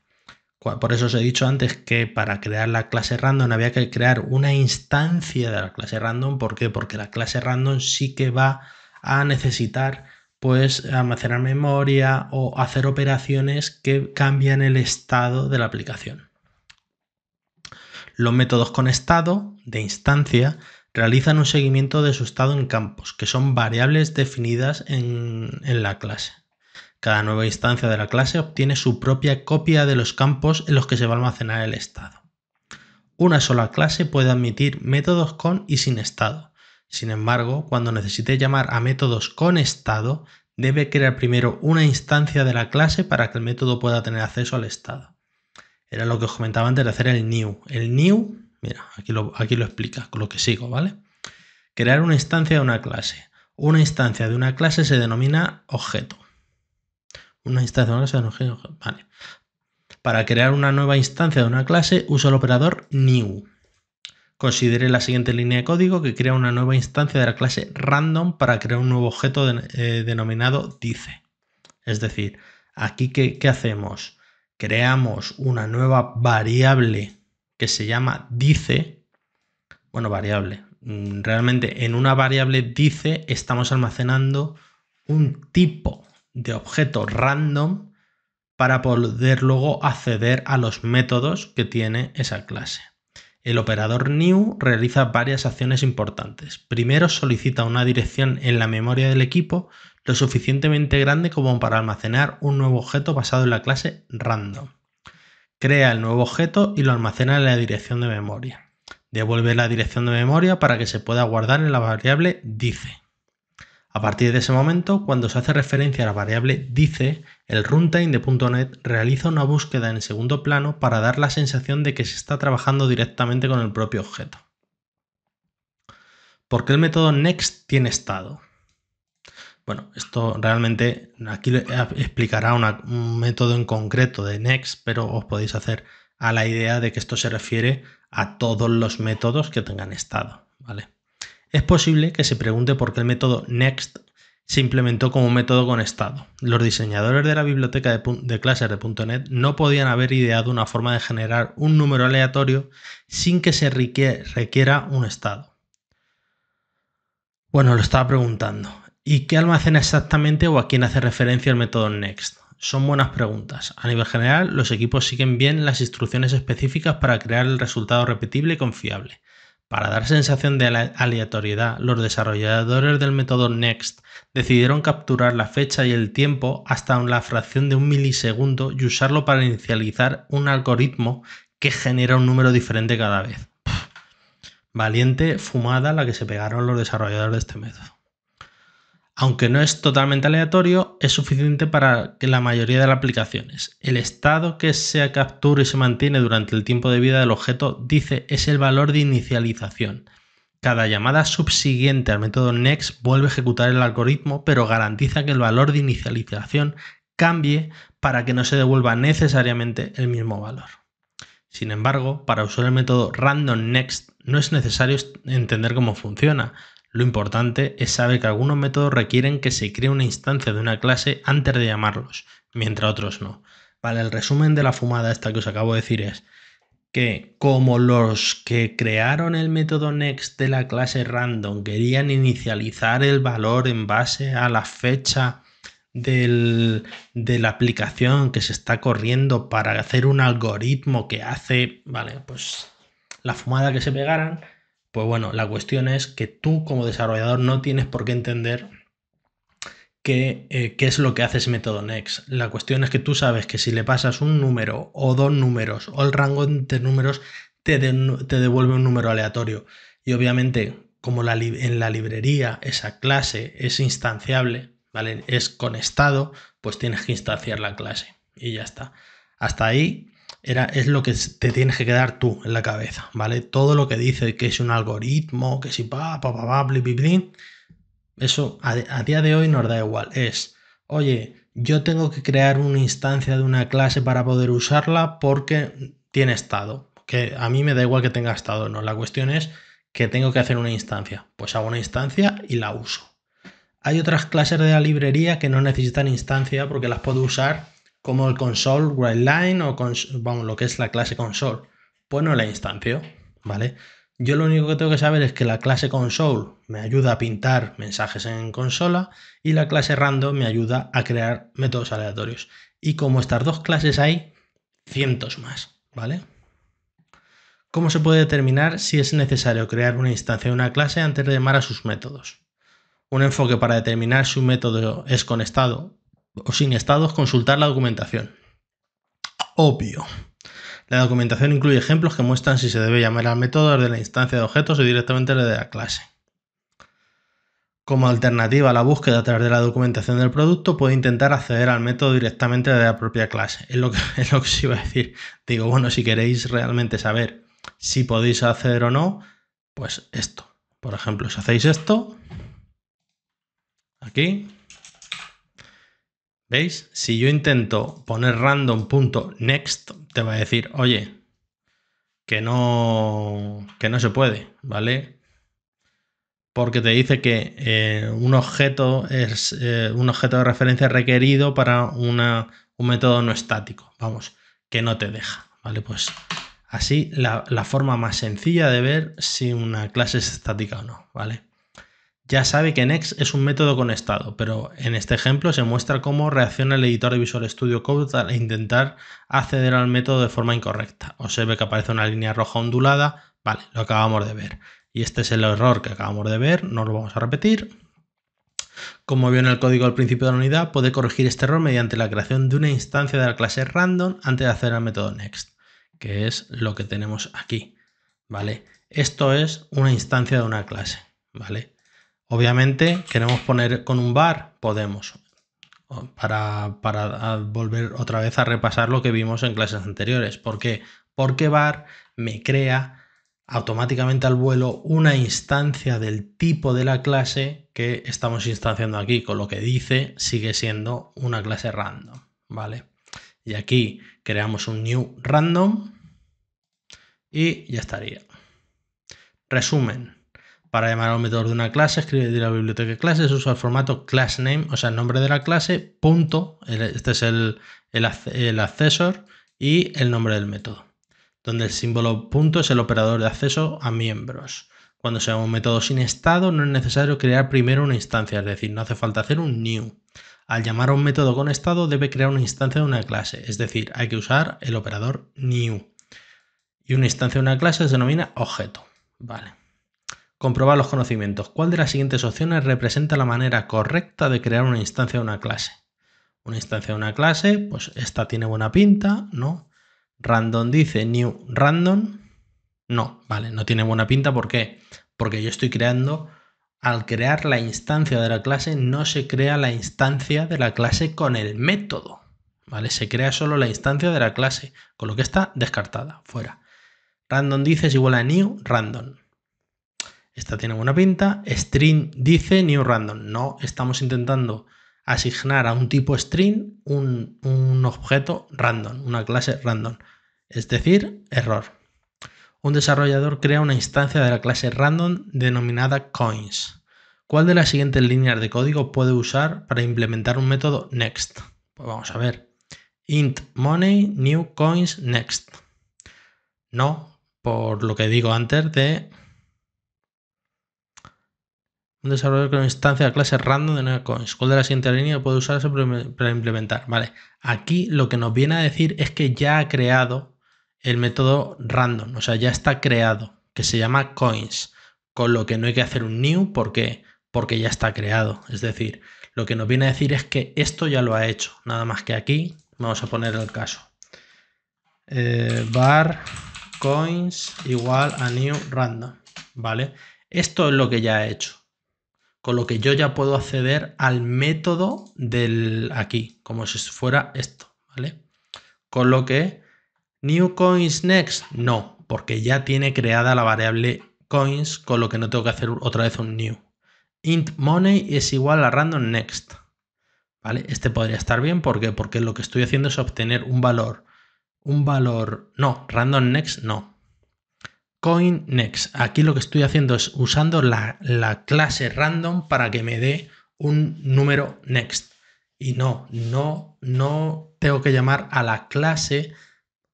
Por eso os he dicho antes que para crear la clase random había que crear una instancia de la clase random. ¿Por qué? Porque la clase random sí que va a necesitar pues almacenar memoria o hacer operaciones que cambian el estado de la aplicación. Los métodos con estado de instancia realizan un seguimiento de su estado en campos, que son variables definidas en, en la clase. Cada nueva instancia de la clase obtiene su propia copia de los campos en los que se va a almacenar el estado. Una sola clase puede admitir métodos con y sin estado. Sin embargo, cuando necesite llamar a métodos con estado, debe crear primero una instancia de la clase para que el método pueda tener acceso al estado. Era lo que os comentaba antes de hacer el new. El new, mira, aquí lo, aquí lo explica, con lo que sigo, ¿vale? Crear una instancia de una clase. Una instancia de una clase se denomina objeto. Una instancia de una clase Vale. Para crear una nueva instancia de una clase, uso el operador new. Considere la siguiente línea de código que crea una nueva instancia de la clase random para crear un nuevo objeto eh, denominado dice. Es decir, aquí ¿qué, ¿qué hacemos? Creamos una nueva variable que se llama dice. Bueno, variable. Mm, realmente en una variable dice estamos almacenando un tipo de objeto random para poder luego acceder a los métodos que tiene esa clase. El operador new realiza varias acciones importantes. Primero solicita una dirección en la memoria del equipo lo suficientemente grande como para almacenar un nuevo objeto basado en la clase random. Crea el nuevo objeto y lo almacena en la dirección de memoria. Devuelve la dirección de memoria para que se pueda guardar en la variable dice. A partir de ese momento, cuando se hace referencia a la variable dice, el runtime de .NET realiza una búsqueda en segundo plano para dar la sensación de que se está trabajando directamente con el propio objeto. ¿Por qué el método next tiene estado? Bueno, esto realmente aquí explicará un método en concreto de next, pero os podéis hacer a la idea de que esto se refiere a todos los métodos que tengan estado, ¿vale? es posible que se pregunte por qué el método Next se implementó como un método con estado. Los diseñadores de la biblioteca de, de clases de .NET no podían haber ideado una forma de generar un número aleatorio sin que se requiera un estado. Bueno, lo estaba preguntando. ¿Y qué almacena exactamente o a quién hace referencia el método Next? Son buenas preguntas. A nivel general, los equipos siguen bien las instrucciones específicas para crear el resultado repetible y confiable. Para dar sensación de aleatoriedad, los desarrolladores del método next decidieron capturar la fecha y el tiempo hasta la fracción de un milisegundo y usarlo para inicializar un algoritmo que genera un número diferente cada vez. valiente fumada la que se pegaron los desarrolladores de este método. Aunque no es totalmente aleatorio, es suficiente para que la mayoría de las aplicaciones. El estado que se captura y se mantiene durante el tiempo de vida del objeto, dice, es el valor de inicialización. Cada llamada subsiguiente al método next vuelve a ejecutar el algoritmo, pero garantiza que el valor de inicialización cambie para que no se devuelva necesariamente el mismo valor. Sin embargo, para usar el método random next no es necesario entender cómo funciona, lo importante es saber que algunos métodos requieren que se cree una instancia de una clase antes de llamarlos, mientras otros no. Vale, el resumen de la fumada esta que os acabo de decir es que como los que crearon el método next de la clase random querían inicializar el valor en base a la fecha de la aplicación que se está corriendo para hacer un algoritmo que hace, vale, pues la fumada que se pegaran pues bueno, la cuestión es que tú como desarrollador no tienes por qué entender eh, qué, es lo que hace ese método next. La cuestión es que tú sabes que si le pasas un número o dos números o el rango de números, te, devuelve un número aleatorio. Y obviamente, como en la librería esa clase es instanciable, ¿vale? Es con estado, pues tienes que instanciar la clase. Y ya está. Hasta ahí era, es lo que te tienes que quedar tú en la cabeza, ¿vale? Todo lo que dice que es un algoritmo, que si pa, pa, pa, pa, bli, bli, eso a, a día de hoy nos da igual. Es, oye, yo tengo que crear una instancia de una clase para poder usarla porque tiene estado. Que a mí me da igual que tenga estado o no. La cuestión es que tengo que hacer una instancia. Pues hago una instancia y la uso. Hay otras clases de la librería que no necesitan instancia porque las puedo usar como el console write o lo que es la clase console, pues no la instancio, ¿vale? Yo lo único que tengo que saber es que la clase console me ayuda a pintar mensajes en consola y la clase random me ayuda a crear métodos aleatorios. Y como estas dos clases hay cientos más, ¿vale? ¿Cómo se puede determinar si es necesario crear una instancia de una clase antes de llamar a sus métodos? Un enfoque para determinar si un método es conectado o sin estados consultar la documentación. Obvio. La documentación incluye ejemplos que muestran si se debe llamar al método desde la instancia de objetos o directamente desde la clase. Como alternativa a la búsqueda a través de la documentación del producto, puede intentar acceder al método directamente desde la propia clase. Es lo que, <laughs> es lo iba a decir. Digo, bueno, si queréis realmente saber si podéis acceder o no, pues esto. Por ejemplo, si hacéis esto, aquí, ¿Veis? Si yo intento poner random.next, te va a decir, oye, que no, que no se puede, ¿vale? Porque te dice que eh, un objeto es eh, un objeto de referencia requerido para un método no estático, vamos, que no te deja, ¿vale? Pues así la, la forma más sencilla de ver si una clase es estática o no, ¿vale? Ya sabe que Next es un método con estado, pero en este ejemplo se muestra cómo reacciona el editor de Visual Studio Code al intentar acceder al método de forma incorrecta. Observe que aparece una línea roja ondulada, vale, lo acabamos de ver. Y este es el error que acabamos de ver, no lo vamos a repetir. Como vio en el código al principio de la unidad, puede corregir este error mediante la creación de una instancia de la clase random antes de hacer el método next, que es lo que tenemos aquí, ¿vale? Esto es una instancia de una clase, ¿vale? Obviamente, queremos poner con un bar, podemos, para, volver otra vez a repasar lo que vimos en clases anteriores. ¿Por qué? Porque bar me crea automáticamente al vuelo una instancia del tipo de la clase que estamos instanciando aquí, con lo que dice sigue siendo una clase random, ¿vale? Y aquí creamos un new random y ya estaría. Resumen, para llamar a un método de una clase, escribe de la biblioteca clases, usa el formato className, o sea, el nombre de la clase, punto, este es el, el accesor y el nombre del método, donde el símbolo punto es el operador de acceso a miembros. Cuando se llama un método sin estado, no es necesario crear primero una instancia, es decir, no hace falta hacer un new. Al llamar a un método con estado, debe crear una instancia de una clase, es decir, hay que usar el operador new. Y una instancia de una clase se denomina objeto. Vale. Comprobar los conocimientos. ¿Cuál de las siguientes opciones representa la manera correcta de crear una instancia de una clase? Una instancia de una clase, pues esta tiene buena pinta, ¿no? Random dice new random. No, vale, no tiene buena pinta. ¿Por qué? Porque yo estoy creando, al crear la instancia de la clase, no se crea la instancia de la clase con el método, ¿vale? Se crea solo la instancia de la clase, con lo que está descartada, fuera. Random dice es igual a new random. Esta tiene buena pinta. String dice new random. No estamos intentando asignar a un tipo string un, objeto random, una clase random. Es decir, error. Un desarrollador crea una instancia de la clase random denominada coins. ¿Cuál de las siguientes líneas de código puede usar para implementar un método next? Pues vamos a ver. int money new coins next. No, por lo que digo antes de un con instancia de clase random de una coins. ¿cuál de la siguiente línea puede usarse para implementar? Vale, aquí lo que nos viene a decir es que ya ha creado el método random, o sea, ya está creado, que se llama coins, con lo que no hay que hacer un new porque, porque ya está creado. Es decir, lo que nos viene a decir es que esto ya lo ha hecho, nada más que aquí vamos a poner el caso. bar eh, coins igual a new random, ¿vale? Esto es lo que ya ha hecho con lo que yo ya puedo acceder al método del aquí, como si fuera esto, ¿vale? Con lo que new coins next, no, porque ya tiene creada la variable coins, con lo que no tengo que hacer otra vez un new. int money es igual a random next, ¿vale? Este podría estar bien, ¿por qué? Porque lo que estoy haciendo es obtener un valor, un valor, no, random next no, CoinNext. Aquí lo que estoy haciendo es usando la, clase random para que me dé un número next. Y no, no, no tengo que llamar a la clase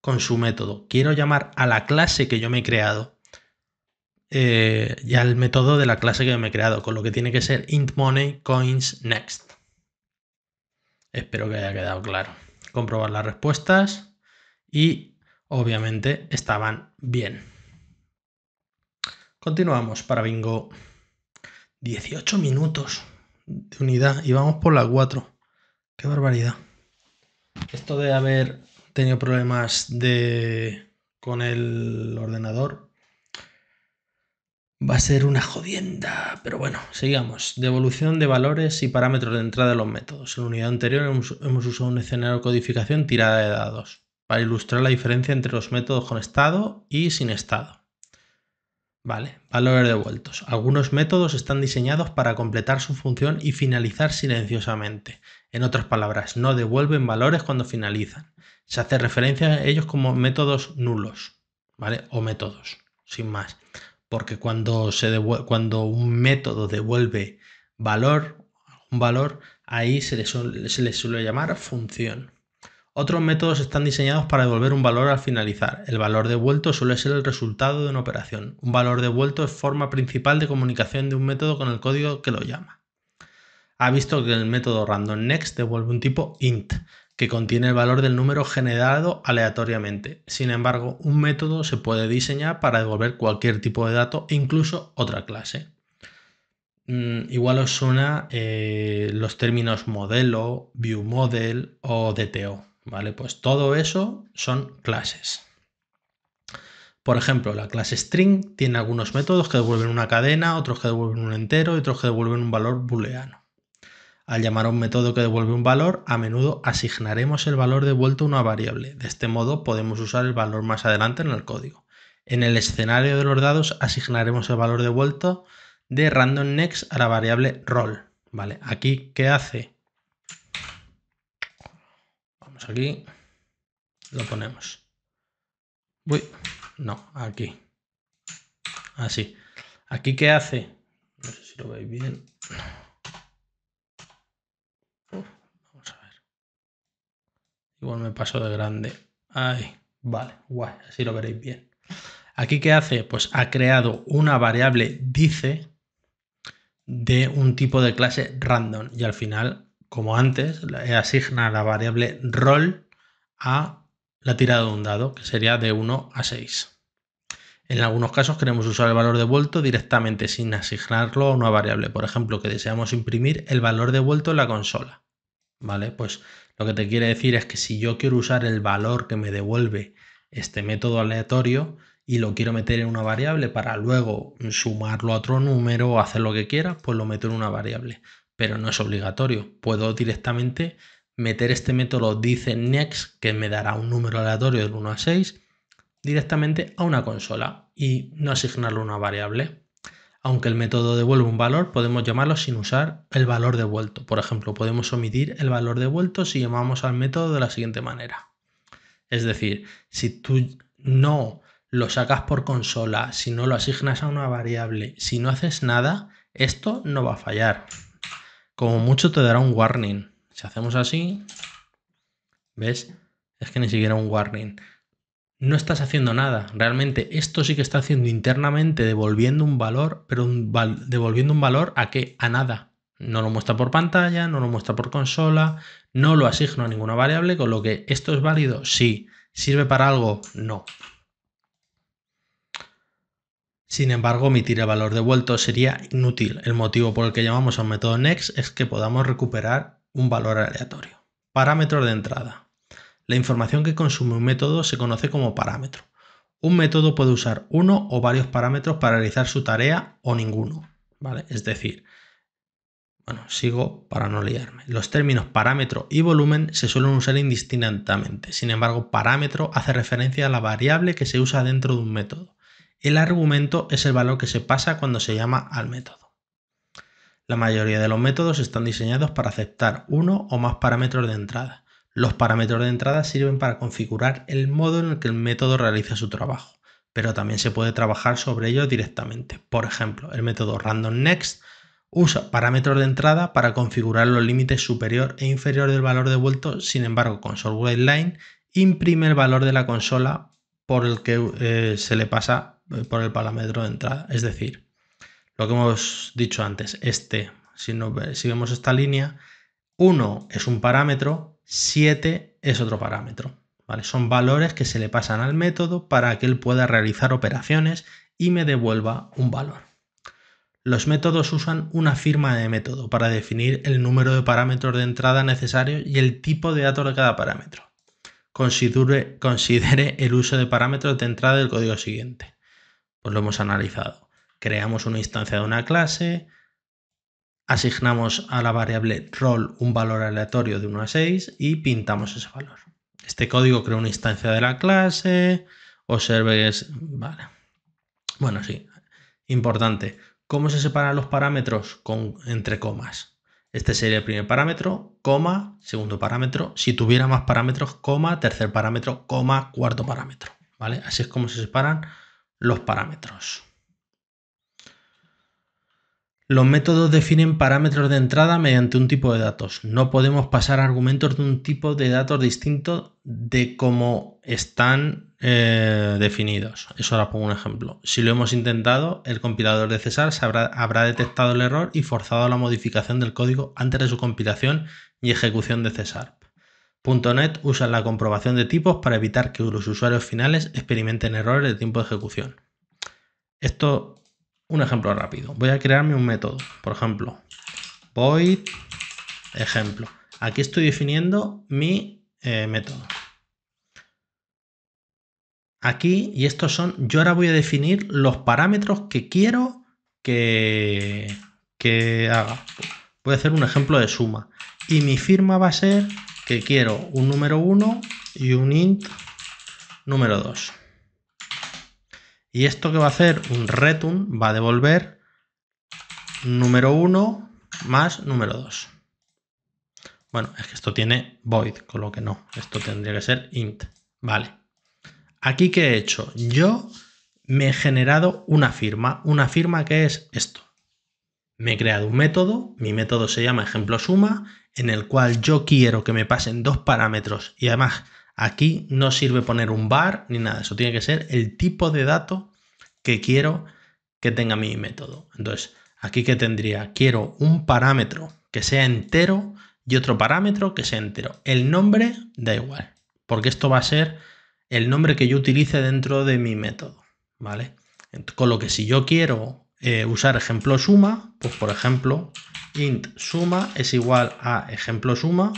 con su método. Quiero llamar a la clase que yo me he creado eh, y al método de la clase que yo me he creado, con lo que tiene que ser int money coins next. Espero que haya quedado claro. Comprobar las respuestas y obviamente estaban bien. Continuamos para bingo. 18 minutos de unidad y vamos por la 4. Qué barbaridad. Esto de haber tenido problemas de con el ordenador va a ser una jodienda. Pero bueno, sigamos. Devolución de valores y parámetros de entrada de los métodos. En la unidad anterior hemos usado un escenario de codificación tirada de dados para ilustrar la diferencia entre los métodos con estado y sin estado. Vale, valores devueltos. Algunos métodos están diseñados para completar su función y finalizar silenciosamente. En otras palabras, no devuelven valores cuando finalizan. Se hace referencia a ellos como métodos nulos, ¿vale? O métodos, sin más. Porque cuando, se cuando un método devuelve valor, un valor, ahí se se le suele llamar función. Otros métodos están diseñados para devolver un valor al finalizar. El valor devuelto suele ser el resultado de una operación. Un valor devuelto es forma principal de comunicación de un método con el código que lo llama. Ha visto que el método randomNext devuelve un tipo int, que contiene el valor del número generado aleatoriamente. Sin embargo, un método se puede diseñar para devolver cualquier tipo de dato, e incluso otra clase. Mm, igual os suena eh, los términos modelo, view model o DTO. ¿Vale? Pues todo eso son clases. Por ejemplo, la clase string tiene algunos métodos que devuelven una cadena, otros que devuelven un entero y otros que devuelven un valor booleano. Al llamar a un método que devuelve un valor, a menudo asignaremos el valor devuelto a una variable. De este modo podemos usar el valor más adelante en el código. En el escenario de los dados asignaremos el valor devuelto de random next a la variable roll. ¿Vale? Aquí, ¿qué hace? aquí, lo ponemos. Uy, no, aquí. Así. ¿Aquí qué hace? No sé si lo veis bien. vamos a ver. Igual me paso de grande. Ahí, vale, guay, así lo veréis bien. ¿Aquí qué hace? Pues ha creado una variable dice de un tipo de clase random y al final como antes, eh, asigna la variable roll a la tirada de un dado, que sería de 1 a 6. En algunos casos queremos usar el valor devuelto directamente sin asignarlo a una variable. Por ejemplo, que deseamos imprimir el valor devuelto en la consola. ¿Vale? Pues lo que te quiere decir es que si yo quiero usar el valor que me devuelve este método aleatorio y lo quiero meter en una variable para luego sumarlo a otro número o hacer lo que quiera, pues lo meto en una variable pero no es obligatorio. Puedo directamente meter este método dice next, que me dará un número aleatorio del 1 a 6, directamente a una consola y no asignarle una variable. Aunque el método devuelve un valor, podemos llamarlo sin usar el valor devuelto. Por ejemplo, podemos omitir el valor devuelto si llamamos al método de la siguiente manera. Es decir, si tú no lo sacas por consola, si no lo asignas a una variable, si no haces nada, esto no va a fallar. Como mucho te dará un warning. Si hacemos así, ¿ves? Es que ni siquiera un warning. No estás haciendo nada. Realmente esto sí que está haciendo internamente, devolviendo un valor, pero devolviendo un valor a qué? A nada. No lo muestra por pantalla, no lo muestra por consola, no lo asigno a ninguna variable, con lo que esto es válido, sí. ¿Sirve para algo? No. Sin embargo, omitir el valor devuelto sería inútil. El motivo por el que llamamos a un método next es que podamos recuperar un valor aleatorio. Parámetros de entrada. La información que consume un método se conoce como parámetro. Un método puede usar uno o varios parámetros para realizar su tarea o ninguno. ¿vale? Es decir, bueno, sigo para no liarme. Los términos parámetro y volumen se suelen usar indistintamente. Sin embargo, parámetro hace referencia a la variable que se usa dentro de un método el argumento es el valor que se pasa cuando se llama al método. La mayoría de los métodos están diseñados para aceptar uno o más parámetros de entrada. Los parámetros de entrada sirven para configurar el modo en el que el método realiza su trabajo, pero también se puede trabajar sobre ello directamente. Por ejemplo, el método RandomNext usa parámetros de entrada para configurar los límites superior e inferior del valor devuelto, sin embargo, Console.WriteLine imprime el valor de la consola por el que eh, se le pasa eh, por el parámetro de entrada. Es decir, lo que hemos dicho antes, este, si, eh, si vemos esta línea, 1 es un parámetro, 7 es otro parámetro. ¿vale? Son valores que se le pasan al método para que él pueda realizar operaciones y me devuelva un valor. Los métodos usan una firma de método para definir el número de parámetros de entrada necesarios y el tipo de dato de cada parámetro considere, el uso de parámetros de entrada del código siguiente. Pues lo hemos analizado. Creamos una instancia de una clase, asignamos a la variable roll un valor aleatorio de 1 a 6 y pintamos ese valor. Este código crea una instancia de la clase, observes, vale. Bueno, sí, importante. ¿Cómo se separan los parámetros? Con, entre comas. Este sería el primer parámetro, coma, segundo parámetro. Si tuviera más parámetros, coma, tercer parámetro, coma, cuarto parámetro. ¿Vale? Así es como se separan los parámetros. Los métodos definen parámetros de entrada mediante un tipo de datos. No podemos pasar argumentos de un tipo de datos distinto de cómo están eh, definidos. Eso ahora pongo un ejemplo. Si lo hemos intentado, el compilador de César habrá, habrá detectado el error y forzado la modificación del código antes de su compilación y ejecución de César. .NET usa la comprobación de tipos para evitar que los usuarios finales experimenten errores de tiempo de ejecución. Esto un ejemplo rápido. Voy a crearme un método, por ejemplo, void ejemplo. Aquí estoy definiendo mi eh, método. Aquí, y estos son, yo ahora voy a definir los parámetros que quiero que, que haga. Voy a hacer un ejemplo de suma. Y mi firma va a ser que quiero un número 1 y un int número 2. Y esto que va a hacer un return va a devolver número 1 más número 2. Bueno, es que esto tiene void, con lo que no. Esto tendría que ser int. Vale. ¿Aquí qué he hecho? Yo me he generado una firma. Una firma que es esto. Me he creado un método. Mi método se llama ejemplo suma, en el cual yo quiero que me pasen dos parámetros y además Aquí no sirve poner un bar ni nada, eso tiene que ser el tipo de dato que quiero que tenga mi método. Entonces, aquí que tendría, quiero un parámetro que sea entero y otro parámetro que sea entero. El nombre da igual, porque esto va a ser el nombre que yo utilice dentro de mi método, ¿vale? Con lo que si yo quiero eh, usar ejemplo suma, pues por ejemplo, int suma es igual a ejemplo suma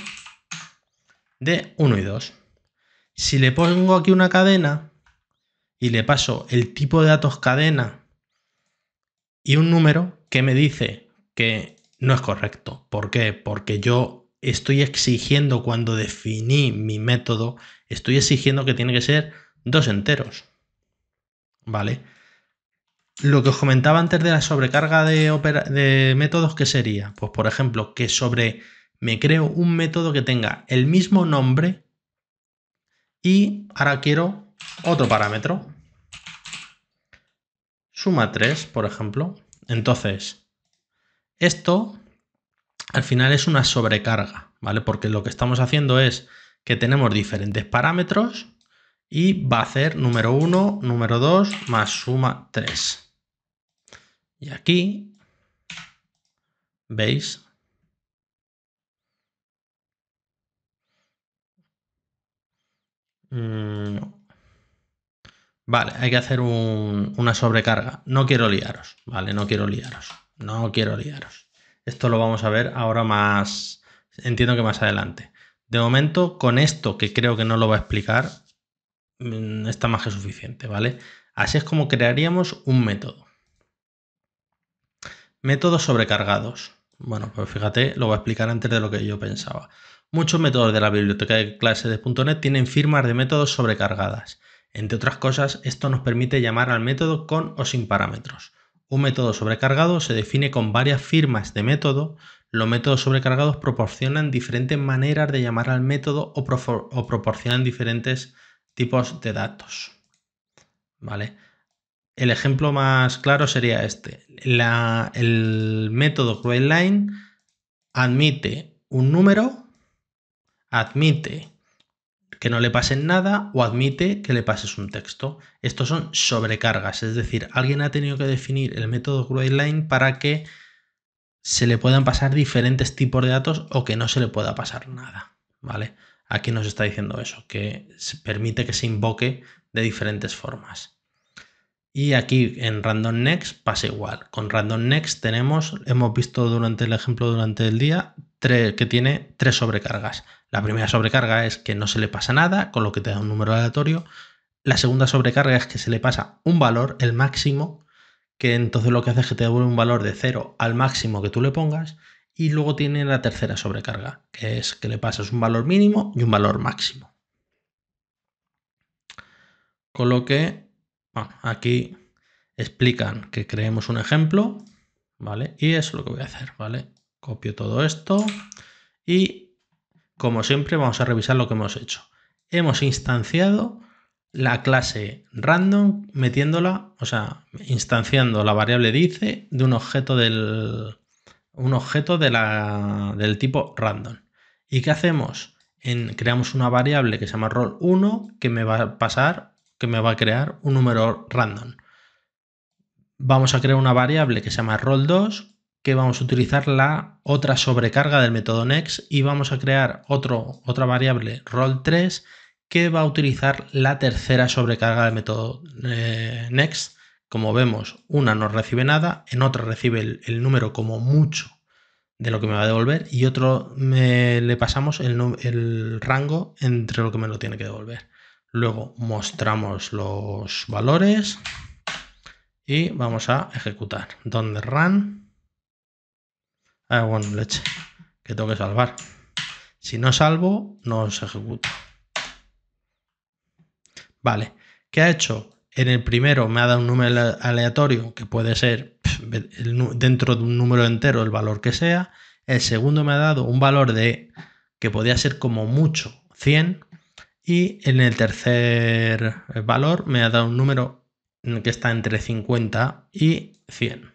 de 1 y 2. Si le pongo aquí una cadena y le paso el tipo de datos cadena y un número que me dice que no es correcto. ¿Por qué? Porque yo estoy exigiendo cuando definí mi método, estoy exigiendo que tiene que ser dos enteros. ¿Vale? Lo que os comentaba antes de la sobrecarga de, de métodos, ¿qué sería? Pues por ejemplo, que sobre me creo un método que tenga el mismo nombre y ahora quiero otro parámetro. Suma 3, por ejemplo. Entonces, esto al final es una sobrecarga, ¿vale? Porque lo que estamos haciendo es que tenemos diferentes parámetros y va a hacer número 1, número 2 más suma 3. Y aquí veis Mm, vale, hay que hacer una sobrecarga. No quiero liaros, ¿vale? No quiero liaros. No quiero liaros. Esto lo vamos a ver ahora más, entiendo que más adelante. De momento, con esto, que creo que no lo va a explicar, mm, está más que suficiente, ¿vale? Así es como crearíamos un método. Métodos sobrecargados. Bueno, pues fíjate, lo voy a explicar antes de lo que yo pensaba. Muchos métodos de la biblioteca de clases de .NET tienen firmas de métodos sobrecargadas. Entre otras cosas, esto nos permite llamar al método con o sin parámetros. Un método sobrecargado se define con varias firmas de método. Los métodos sobrecargados proporcionan diferentes maneras de llamar al método o proporcionan diferentes tipos de datos. ¿Vale? El ejemplo más claro sería este. el método LINE admite un número, admite que no le pasen nada o admite que le pases un texto. Estos son sobrecargas, es decir, alguien ha tenido que definir el método LINE para que se le puedan pasar diferentes tipos de datos o que no se le pueda pasar nada, ¿vale? Aquí nos está diciendo eso, que permite que se invoque de diferentes formas. Y aquí en Random Next pasa igual. Con Random Next tenemos, hemos visto durante el ejemplo durante el día, que tiene tres sobrecargas. La primera sobrecarga es que no se le pasa nada, con lo que te da un número aleatorio. La segunda sobrecarga es que se le pasa un valor, el máximo, que entonces lo que hace es que te devuelve un valor de cero al máximo que tú le pongas. Y luego tiene la tercera sobrecarga, que es que le pasas un valor mínimo y un valor máximo. Con lo que Ah, aquí explican que creemos un ejemplo, ¿vale? Y eso es lo que voy a hacer, ¿vale? Copio todo esto y, como siempre, vamos a revisar lo que hemos hecho. Hemos instanciado la clase random metiéndola, o sea, instanciando la variable dice de un objeto del, un objeto del tipo random. ¿Y qué hacemos? En, creamos una variable que se llama roll1 que me va a pasar que me va a crear un número random. Vamos a crear una variable que se llama roll2, que vamos a utilizar la otra sobrecarga del método next y vamos a crear otro, otra variable roll3 que va a utilizar la tercera sobrecarga del método eh, next. Como vemos, una no recibe nada, en otra recibe el, número como mucho de lo que me va a devolver y otro me, le pasamos el rango entre lo que me lo tiene que devolver. Luego mostramos los valores y vamos a ejecutar. Donde run. Ah, bueno, leche, que tengo que salvar. Si no salvo, no se ejecuta. Vale, ¿qué ha hecho? En el primero me ha dado un número aleatorio que puede ser dentro de un número entero el valor que sea. El segundo me ha dado un valor de que podía ser como mucho 100, y en el tercer valor me ha dado un número que está entre 50 y 100.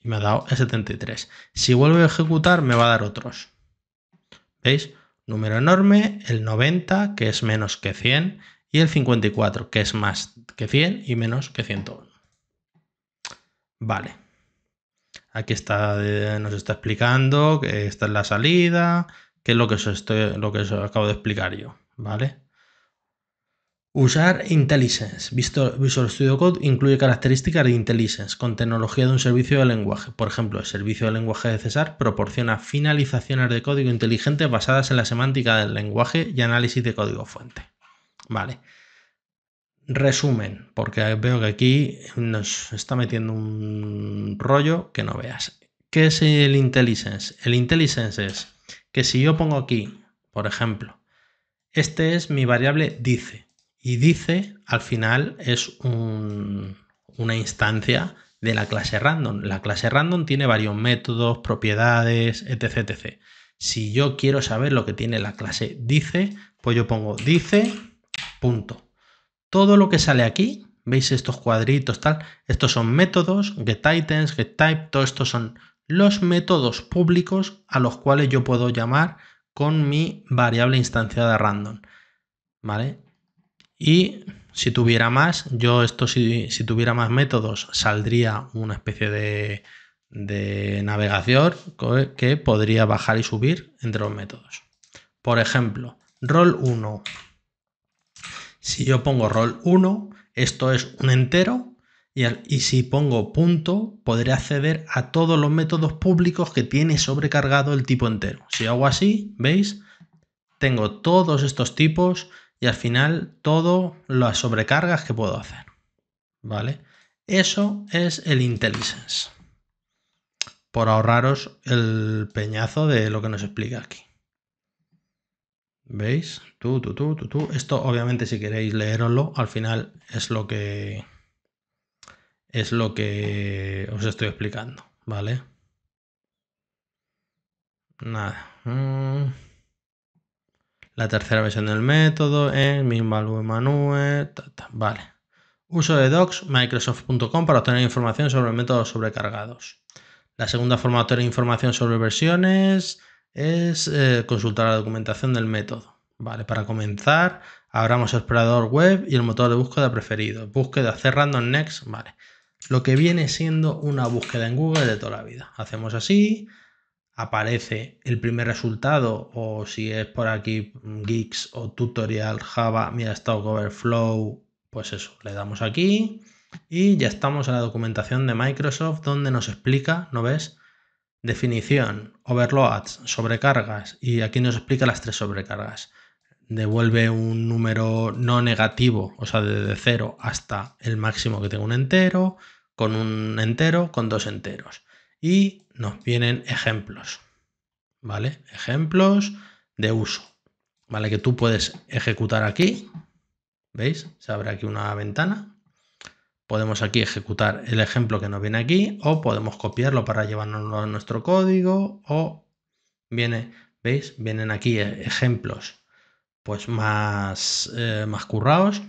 Y me ha dado el 73. Si vuelvo a ejecutar, me va a dar otros. ¿Veis? Número enorme, el 90, que es menos que 100, y el 54, que es más que 100 y menos que 101. Vale. Aquí está, eh, nos está explicando que esta es la salida, que es lo que lo que os acabo de explicar yo. ¿Vale? Usar IntelliSense. Visual, Studio Code incluye características de IntelliSense con tecnología de un servicio de lenguaje. Por ejemplo, el servicio de lenguaje de César proporciona finalizaciones de código inteligente basadas en la semántica del lenguaje y análisis de código fuente. Vale. Resumen, porque veo que aquí nos está metiendo un rollo que no veas. ¿Qué es el IntelliSense? El IntelliSense es que si yo pongo aquí, por ejemplo, este es mi variable dice y dice, al final, es una instancia de la clase random. La clase random tiene varios métodos, propiedades, etc, Si yo quiero saber lo que tiene la clase dice, pues yo pongo dice, punto. Todo lo que sale aquí, veis estos cuadritos, tal, estos son métodos, getItems, getType, todo esto son los métodos públicos a los cuales yo puedo llamar con mi variable instanciada random. ¿Vale? Y si tuviera más, yo esto si, tuviera más métodos, saldría una especie de, navegación que podría bajar y subir entre los métodos. Por ejemplo, rol 1. Si yo pongo rol 1, esto es un entero, y, y, si pongo punto, podré acceder a todos los métodos públicos que tiene sobrecargado el tipo entero. Si hago así, ¿veis? Tengo todos estos tipos y al final todas las sobrecargas que puedo hacer. ¿Vale? Eso es el IntelliSense. Por ahorraros el peñazo de lo que nos explica aquí. ¿Veis? Tú, tú, tú, tú, tú. Esto obviamente si queréis leeroslo, al final es lo que es lo que os estoy explicando, ¿vale? Nada. Mm la tercera versión del método, en mi manual, vale. Uso de docs, microsoft.com para obtener información sobre métodos sobrecargados. La segunda forma de obtener información sobre versiones es eh, consultar la documentación del método. Vale, para comenzar, abramos el explorador web y el motor de búsqueda preferido. Búsqueda, cerrando random next, vale. Lo que viene siendo una búsqueda en Google de toda la vida. Hacemos así, aparece el primer resultado o si es por aquí mm, Geeks o Tutorial Java, mira Stock Overflow, pues eso, le damos aquí y ya estamos en la documentación de Microsoft donde nos explica, ¿no ves? Definición, overloads, sobrecargas y aquí nos explica las tres sobrecargas. Devuelve un número no negativo, o sea, desde cero hasta el máximo que tengo un entero, con un entero, con dos enteros. Y nos vienen ejemplos, ¿vale? Ejemplos de uso, ¿vale? Que tú puedes ejecutar aquí, ¿veis? Se abre aquí una ventana. Podemos aquí ejecutar el ejemplo que nos viene aquí o podemos copiarlo para llevarnos a nuestro código o viene, ¿veis? Vienen aquí e, ejemplos pues más, eh, más currados.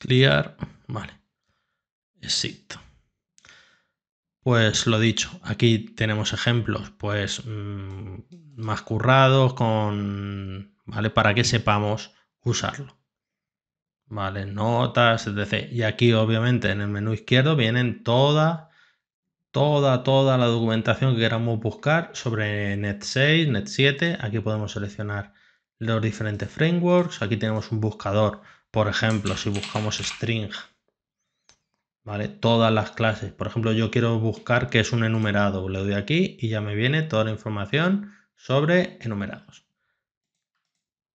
Clear, vale. exito. Pues lo dicho, aquí tenemos ejemplos pues mm, más currados con, ¿vale? Para que sepamos usarlo. ¿Vale? Notas, etc. Y aquí obviamente en el menú izquierdo vienen toda, toda, toda la documentación que queramos buscar sobre NET6, NET7. Aquí podemos seleccionar los diferentes frameworks. Aquí tenemos un buscador, por ejemplo, si buscamos string ¿vale? Todas las clases. Por ejemplo, yo quiero buscar qué es un enumerado. Le doy aquí y ya me viene toda la información sobre enumerados.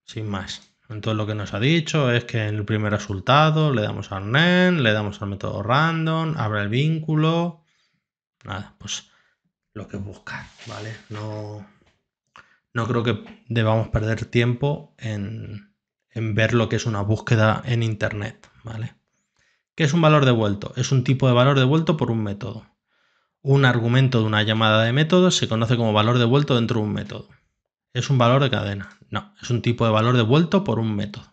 Sin más. Entonces lo que nos ha dicho es que en el primer resultado le damos al nen, le damos al método random, abre el vínculo. Nada, pues lo que buscar, ¿vale? No, no creo que debamos perder tiempo en, en ver lo que es una búsqueda en internet, ¿vale? ¿Qué es un valor devuelto? Es un tipo de valor devuelto por un método. Un argumento de una llamada de método se conoce como valor devuelto dentro de un método. ¿Es un valor de cadena? No, es un tipo de valor devuelto por un método.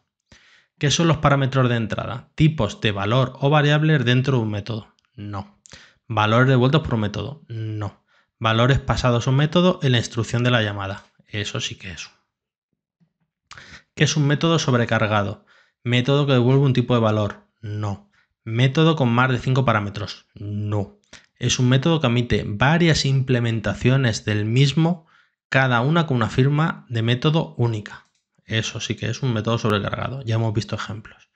¿Qué son los parámetros de entrada? ¿Tipos de valor o variables dentro de un método? No. ¿Valores devueltos por un método? No. ¿Valores pasados a un método en la instrucción de la llamada? Eso sí que es. ¿Qué es un método sobrecargado? ¿Método que devuelve un tipo de valor? No. Método con más de 5 parámetros. No. Es un método que admite varias implementaciones del mismo, cada una con una firma de método única. Eso sí que es un método sobrecargado. Ya hemos visto ejemplos.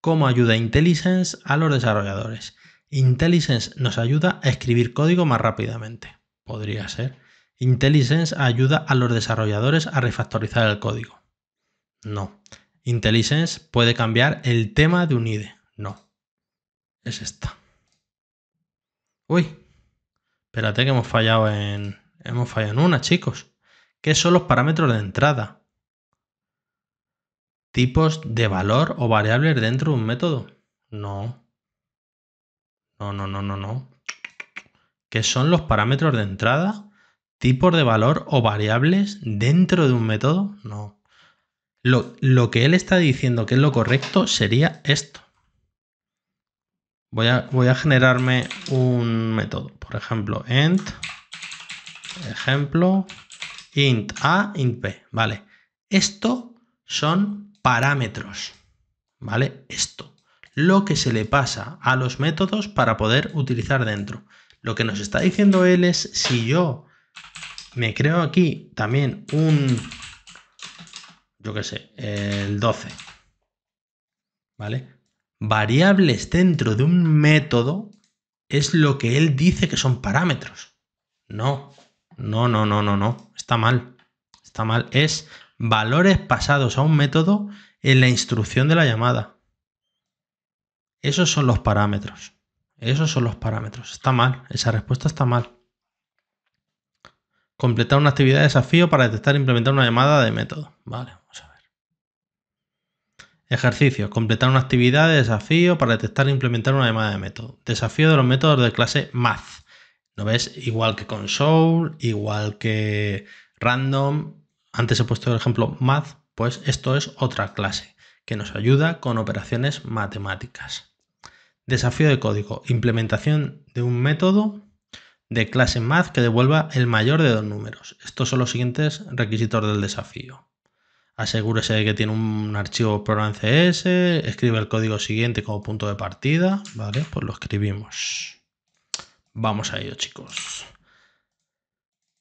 ¿Cómo ayuda IntelliSense a los desarrolladores? IntelliSense nos ayuda a escribir código más rápidamente. Podría ser. IntelliSense ayuda a los desarrolladores a refactorizar el código. No. IntelliSense puede cambiar el tema de un IDE es esta. Uy, espérate que hemos fallado en... Hemos fallado en una, chicos. ¿Qué son los parámetros de entrada? ¿Tipos de valor o variables dentro de un método? No. No, no, no, no, no. ¿Qué son los parámetros de entrada? ¿Tipos de valor o variables dentro de un método? No. Lo, lo que él está diciendo que es lo correcto sería esto. Voy a, generarme un método. Por ejemplo, int, ejemplo, int a, int b. Vale. Esto son parámetros. ¿Vale? Esto. Lo que se le pasa a los métodos para poder utilizar dentro. Lo que nos está diciendo él es si yo me creo aquí también un, yo qué sé, el 12. ¿Vale? variables dentro de un método es lo que él dice que son parámetros. No, no, no, no, no, no. Está mal. Está mal. Es valores pasados a un método en la instrucción de la llamada. Esos son los parámetros. Esos son los parámetros. Está mal. Esa respuesta está mal. Completar una actividad de desafío para detectar e implementar una llamada de método. Vale, Ejercicio. Completar una actividad de desafío para detectar e implementar una llamada de método. Desafío de los métodos de clase math. ¿No ves? Igual que console, igual que random. Antes he puesto el ejemplo math, pues esto es otra clase que nos ayuda con operaciones matemáticas. Desafío de código. Implementación de un método de clase math que devuelva el mayor de dos números. Estos son los siguientes requisitos del desafío asegúrese de que tiene un archivo programa CS, escribe el código siguiente como punto de partida, ¿vale? Pues lo escribimos. Vamos a ello, chicos.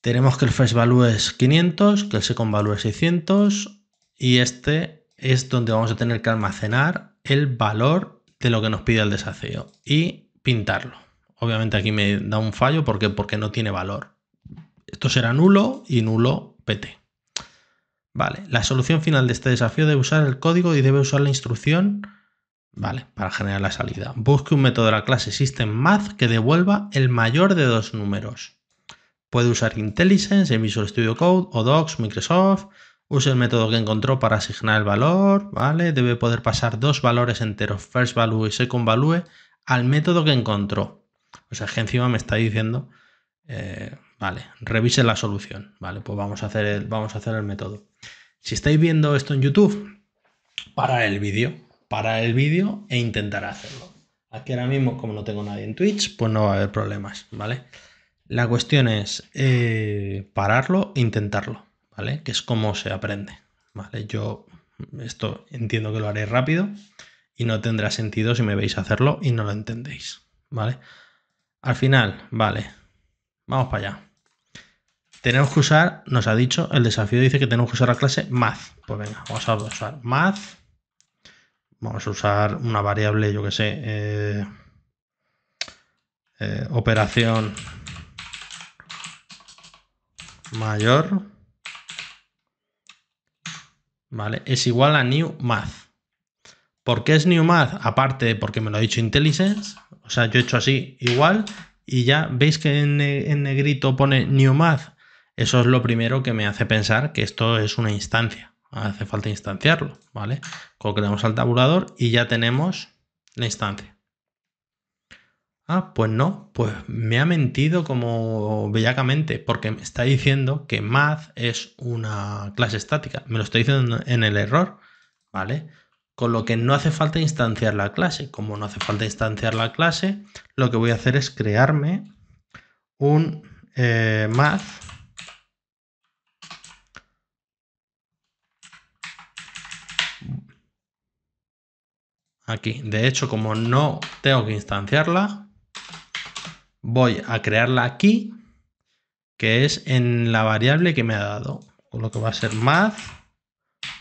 Tenemos que el first value es 500, que el second value es 600 y este es donde vamos a tener que almacenar el valor de lo que nos pide el desafío y pintarlo. Obviamente aquí me da un fallo porque, porque no tiene valor. Esto será nulo y nulo PT. Vale, la solución final de este desafío debe usar el código y debe usar la instrucción Vale, para generar la salida. Busque un método de la clase SystemMath que devuelva el mayor de dos números. Puede usar IntelliSense, en Visual Studio Code o Docs, Microsoft. Use el método que encontró para asignar el valor, ¿vale? Debe poder pasar dos valores enteros, first value y second value, al método que encontró. O sea, que encima me está diciendo eh, Vale, revise la solución. Vale, pues vamos a hacer el, vamos a hacer el método. Si estáis viendo esto en YouTube, para el vídeo, para el vídeo e intentar hacerlo. Aquí ahora mismo, como no tengo nadie en Twitch, pues no va a haber problemas, ¿vale? La cuestión es eh, pararlo e intentarlo, ¿vale? Que es como se aprende, ¿vale? Yo esto entiendo que lo haré rápido y no tendrá sentido si me veis hacerlo y no lo entendéis, ¿vale? Al final, vale, vamos para allá. Tenemos que usar, nos ha dicho, el desafío dice que tenemos que usar la clase math. Pues venga, vamos a usar math. Vamos a usar una variable, yo que sé, eh, eh, operación mayor. ¿Vale? Es igual a new math. ¿Por qué es new math? Aparte porque me lo ha dicho IntelliSense. O sea, yo he hecho así, igual, y ya veis que en, negrito pone new math eso es lo primero que me hace pensar que esto es una instancia. Hace falta instanciarlo, ¿vale? Cogemos al tabulador y ya tenemos la instancia. Ah, pues no, pues me ha mentido como bellacamente, porque me está diciendo que math es una clase estática. Me lo está diciendo en el error, ¿vale? Con lo que no hace falta instanciar la clase. Como no hace falta instanciar la clase, lo que voy a hacer es crearme un eh, math aquí. De hecho, como no tengo que instanciarla, voy a crearla aquí, que es en la variable que me ha dado. Con lo que va a ser math.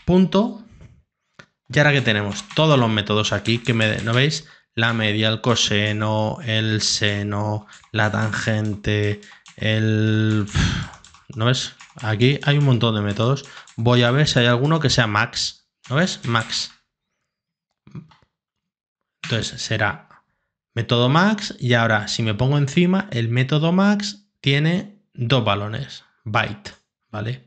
Y ahora que tenemos todos los métodos aquí, que me, ¿no veis? La media, el coseno, el seno, la tangente, el... ¿No ves? Aquí hay un montón de métodos. Voy a ver si hay alguno que sea max. ¿No ves? Max. Entonces será método max y ahora si me pongo encima, el método max tiene dos balones, byte, ¿vale?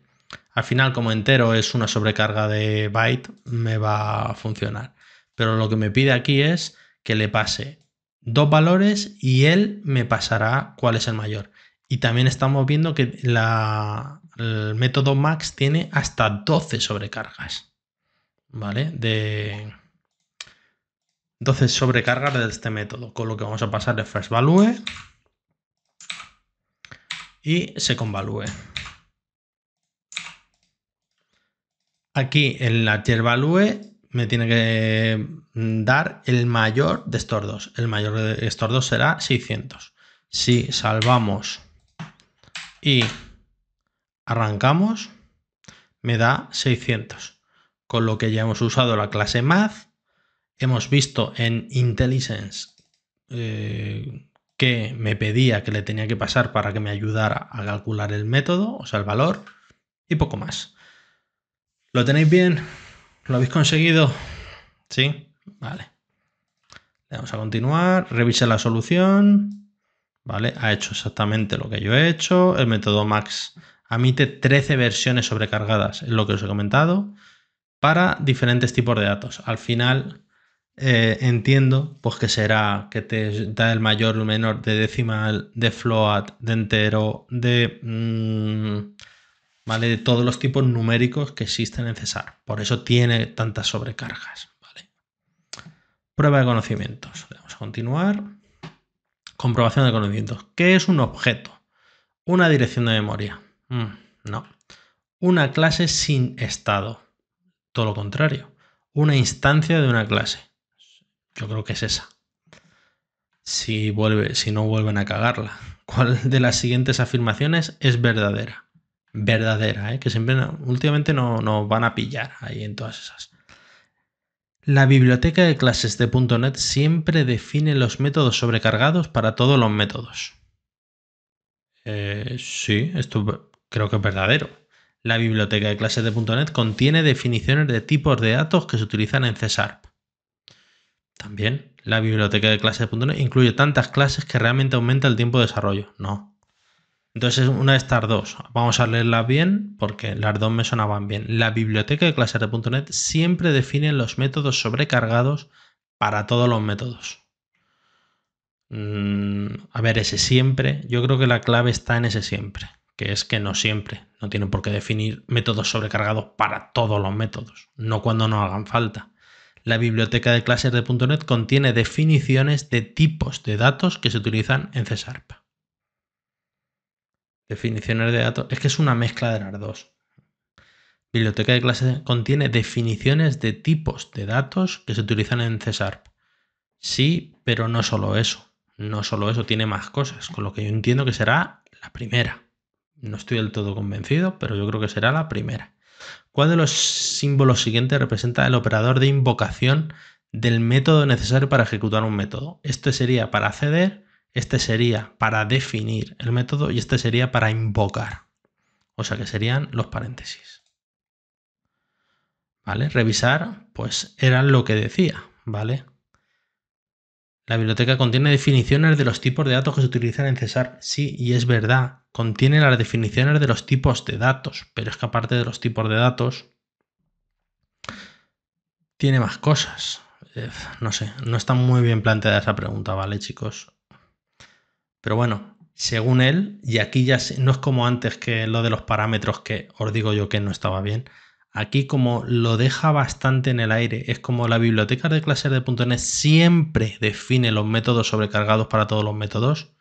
Al final como entero es una sobrecarga de byte, me va a funcionar. Pero lo que me pide aquí es que le pase dos valores y él me pasará cuál es el mayor. Y también estamos viendo que el método max tiene hasta 12 sobrecargas, ¿vale? De, entonces sobrecargar de este método, con lo que vamos a pasar de first value y secondValue. Aquí en la tiervalue me tiene que mm, dar el mayor de estos dos. El mayor de estos dos será 600. Si salvamos y arrancamos, me da 600. Con lo que ya hemos usado la clase math Hemos visto en Intelligence eh, que me pedía que le tenía que pasar para que me ayudara a calcular el método, o sea, el valor, y poco más. ¿Lo tenéis bien? ¿Lo habéis conseguido? ¿Sí? Vale. Le vamos a continuar, revise la solución. Vale, ha hecho exactamente lo que yo he hecho. El método max admite 13 versiones sobrecargadas, es lo que os he comentado, para diferentes tipos de datos. Al final, eh, entiendo pues que será que te da el mayor o menor de decimal, de float, de entero, de... Mm, ¿vale? De todos los tipos numéricos que existen en César. Por eso tiene tantas sobrecargas, Prueba de conocimientos. Vamos a continuar. Comprobación de conocimientos. ¿Qué es un objeto? Una dirección de memoria. Mm, no. Una clase sin estado. Todo lo contrario. Una instancia de una clase. Yo creo que es esa. Si, si no vuelven a cagarla. ¿Cuál de las siguientes afirmaciones es verdadera? Verdadera, ¿eh? que siempre últimamente nos no van a pillar ahí en todas esas. La biblioteca de clases de .NET siempre define los métodos sobrecargados para todos los métodos. Eh, sí, esto creo que es verdadero. La biblioteca de clases de .NET contiene definiciones de tipos de datos que se utilizan en César. También la biblioteca de clases .NET incluye tantas clases que realmente aumenta el tiempo de desarrollo. No. Entonces una de estas dos. Vamos a leerla bien porque las dos me sonaban bien. La biblioteca de .NET siempre define los métodos sobrecargados para todos los métodos. Mm, a ver, ese siempre, yo creo que la clave está en ese siempre, que es que no siempre, no tienen por qué definir métodos sobrecargados para todos los métodos, no cuando no hagan falta. La biblioteca de clases de .NET contiene definiciones de tipos de datos que se utilizan en c Definiciones de datos. Es que es una mezcla de las dos. Biblioteca de clases contiene definiciones de tipos de datos que se utilizan en c Sí, pero no solo eso. No solo eso, tiene más cosas, con lo que yo entiendo que será la primera. No estoy del todo convencido, pero yo creo que será la primera. ¿Cuál de los símbolos siguientes representa el operador de invocación del método necesario para ejecutar un método? Este sería para acceder, este sería para definir el método y este sería para invocar. O sea que serían los paréntesis. ¿Vale? Revisar, pues era lo que decía, ¿vale? La biblioteca contiene definiciones de los tipos de datos que se utilizan en César. Sí, y es verdad, contiene las definiciones de los tipos de datos, pero es que aparte de los tipos de datos, tiene más cosas. Eh, no sé, no está muy bien planteada esa pregunta, ¿vale, chicos? Pero bueno, según él, y aquí ya no es como antes que lo de los parámetros que os digo yo que no estaba bien, aquí como lo deja bastante en el aire, es como la biblioteca de clases de .NET siempre define los métodos sobrecargados para todos los métodos,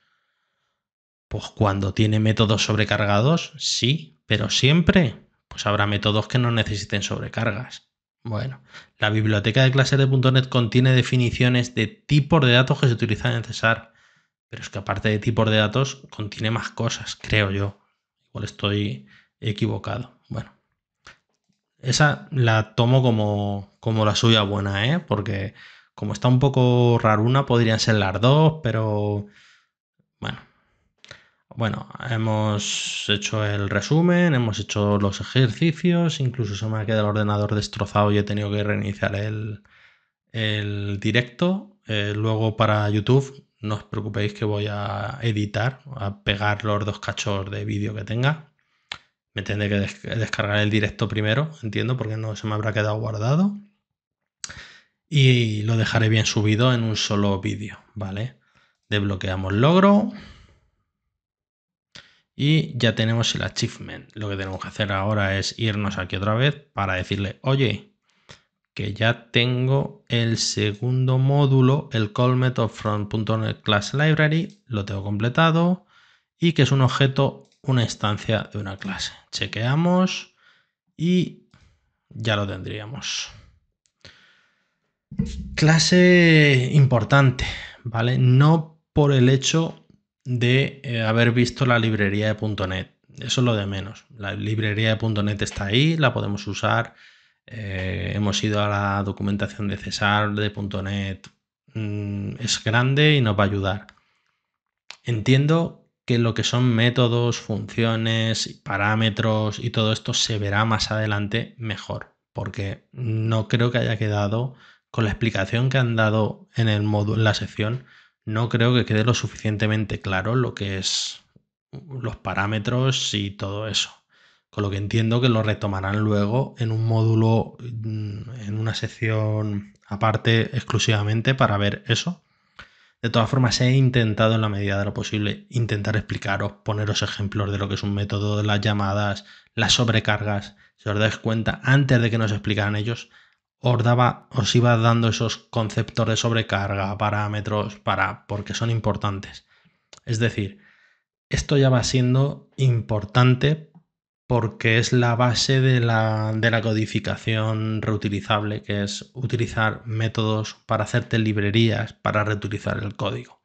pues cuando tiene métodos sobrecargados, sí, pero siempre, pues habrá métodos que no necesiten sobrecargas. Bueno, la biblioteca de clases de .NET contiene definiciones de tipos de datos que se utilizan en César, pero es que aparte de tipos de datos contiene más cosas, creo yo. Igual estoy equivocado esa la tomo como, como la suya buena, ¿eh? Porque como está un poco raruna, podrían ser las dos, pero bueno. Bueno, hemos hecho el resumen, hemos hecho los ejercicios, incluso se me ha quedado el ordenador destrozado y he tenido que reiniciar el, directo. Eh, luego para YouTube, no os preocupéis que voy a editar, a pegar los dos cachos de vídeo que tenga. Me tendré que descargar el directo primero, entiendo, porque no se me habrá quedado guardado. Y lo dejaré bien subido en un solo vídeo, ¿vale? Desbloqueamos logro. Y ya tenemos el achievement. Lo que tenemos que hacer ahora es irnos aquí otra vez para decirle, oye, que ya tengo el segundo módulo, el call method from Class Library, lo tengo completado y que es un objeto una instancia de una clase. Chequeamos y ya lo tendríamos. Clase importante, ¿vale? No por el hecho de eh, haber visto la librería de .NET. Eso es lo de menos. La librería de .NET está ahí, la podemos usar. Eh, hemos ido a la documentación de César de .NET. Mm, es grande y nos va a ayudar. Entiendo que lo que son métodos, funciones, parámetros y todo esto se verá más adelante mejor, porque no creo que haya quedado, con la explicación que han dado en, el módulo en la sección, no creo que quede lo suficientemente claro lo que es los parámetros y todo eso. Con lo que entiendo que lo retomarán luego en un módulo, mm, en una sección aparte exclusivamente para ver eso de todas formas, he intentado en la medida de lo posible intentar explicaros, poneros ejemplos de lo que es un método, de las llamadas, las sobrecargas. Si os dais cuenta, antes de que nos explicaran ellos, os daba, os iba dando esos conceptos de sobrecarga, parámetros, para, porque son importantes. Es decir, esto ya va siendo importante porque es la base de la, codificación reutilizable, que es utilizar métodos para hacerte librerías para reutilizar el código.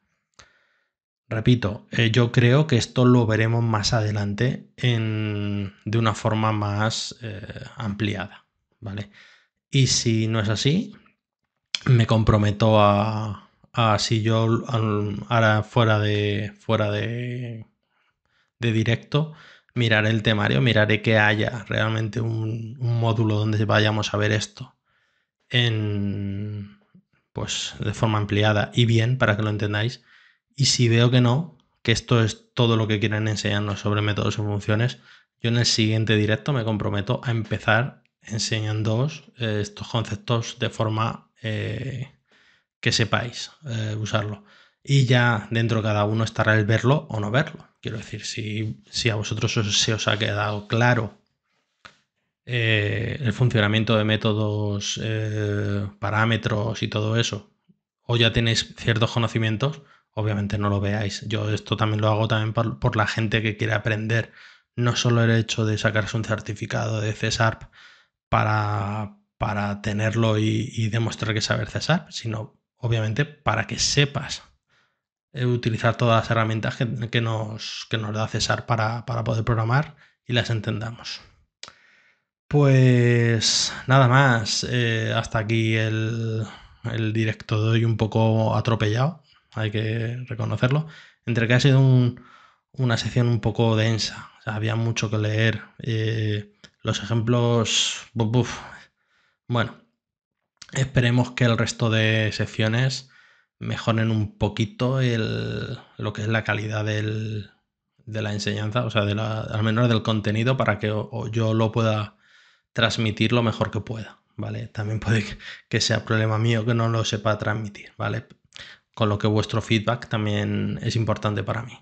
Repito, eh, yo creo que esto lo veremos más adelante de una forma más eh, ampliada, ¿vale? Y si no es así, me comprometo a, si yo ahora fuera de, fuera de directo, miraré el temario, miraré que haya realmente un, módulo donde vayamos a ver esto en, pues, de forma ampliada y bien para que lo entendáis. Y si veo que no, que esto es todo lo que quieren enseñarnos sobre métodos y funciones, yo en el siguiente directo me comprometo a empezar enseñándoos eh, estos conceptos de forma eh, que sepáis eh, usarlo. Y ya dentro cada uno estará el verlo o no verlo. Quiero decir, si, a vosotros se os ha quedado claro eh, el funcionamiento de métodos, eh, parámetros y todo eso, o ya tenéis ciertos conocimientos, obviamente no lo veáis. Yo esto también lo hago también por, la gente que quiere aprender, no solo el hecho de sacarse un certificado de CSARP para, tenerlo y, demostrar que saber César, sino obviamente para que sepas eh, utilizar todas las herramientas que, nos, que nos, da César para, para, poder programar y las entendamos. Pues nada más, eh, hasta aquí el, el, directo de hoy un poco atropellado, hay que reconocerlo, entre que ha sido un, una sección un poco densa, había mucho que leer, eh, los ejemplos, bueno, esperemos que el resto de secciones mejoren un poquito el, lo que es la calidad de la enseñanza, o sea, de la, al menos del contenido, para que yo lo pueda transmitir lo mejor que pueda, ¿vale? También puede que sea problema mío que no lo sepa transmitir, ¿vale? Con lo que vuestro feedback también es importante para mí.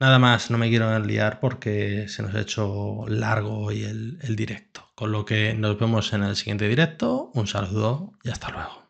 Nada más, no me quiero liar porque se nos ha hecho largo hoy el directo. Con lo que nos vemos en el siguiente directo. Un saludo y hasta luego.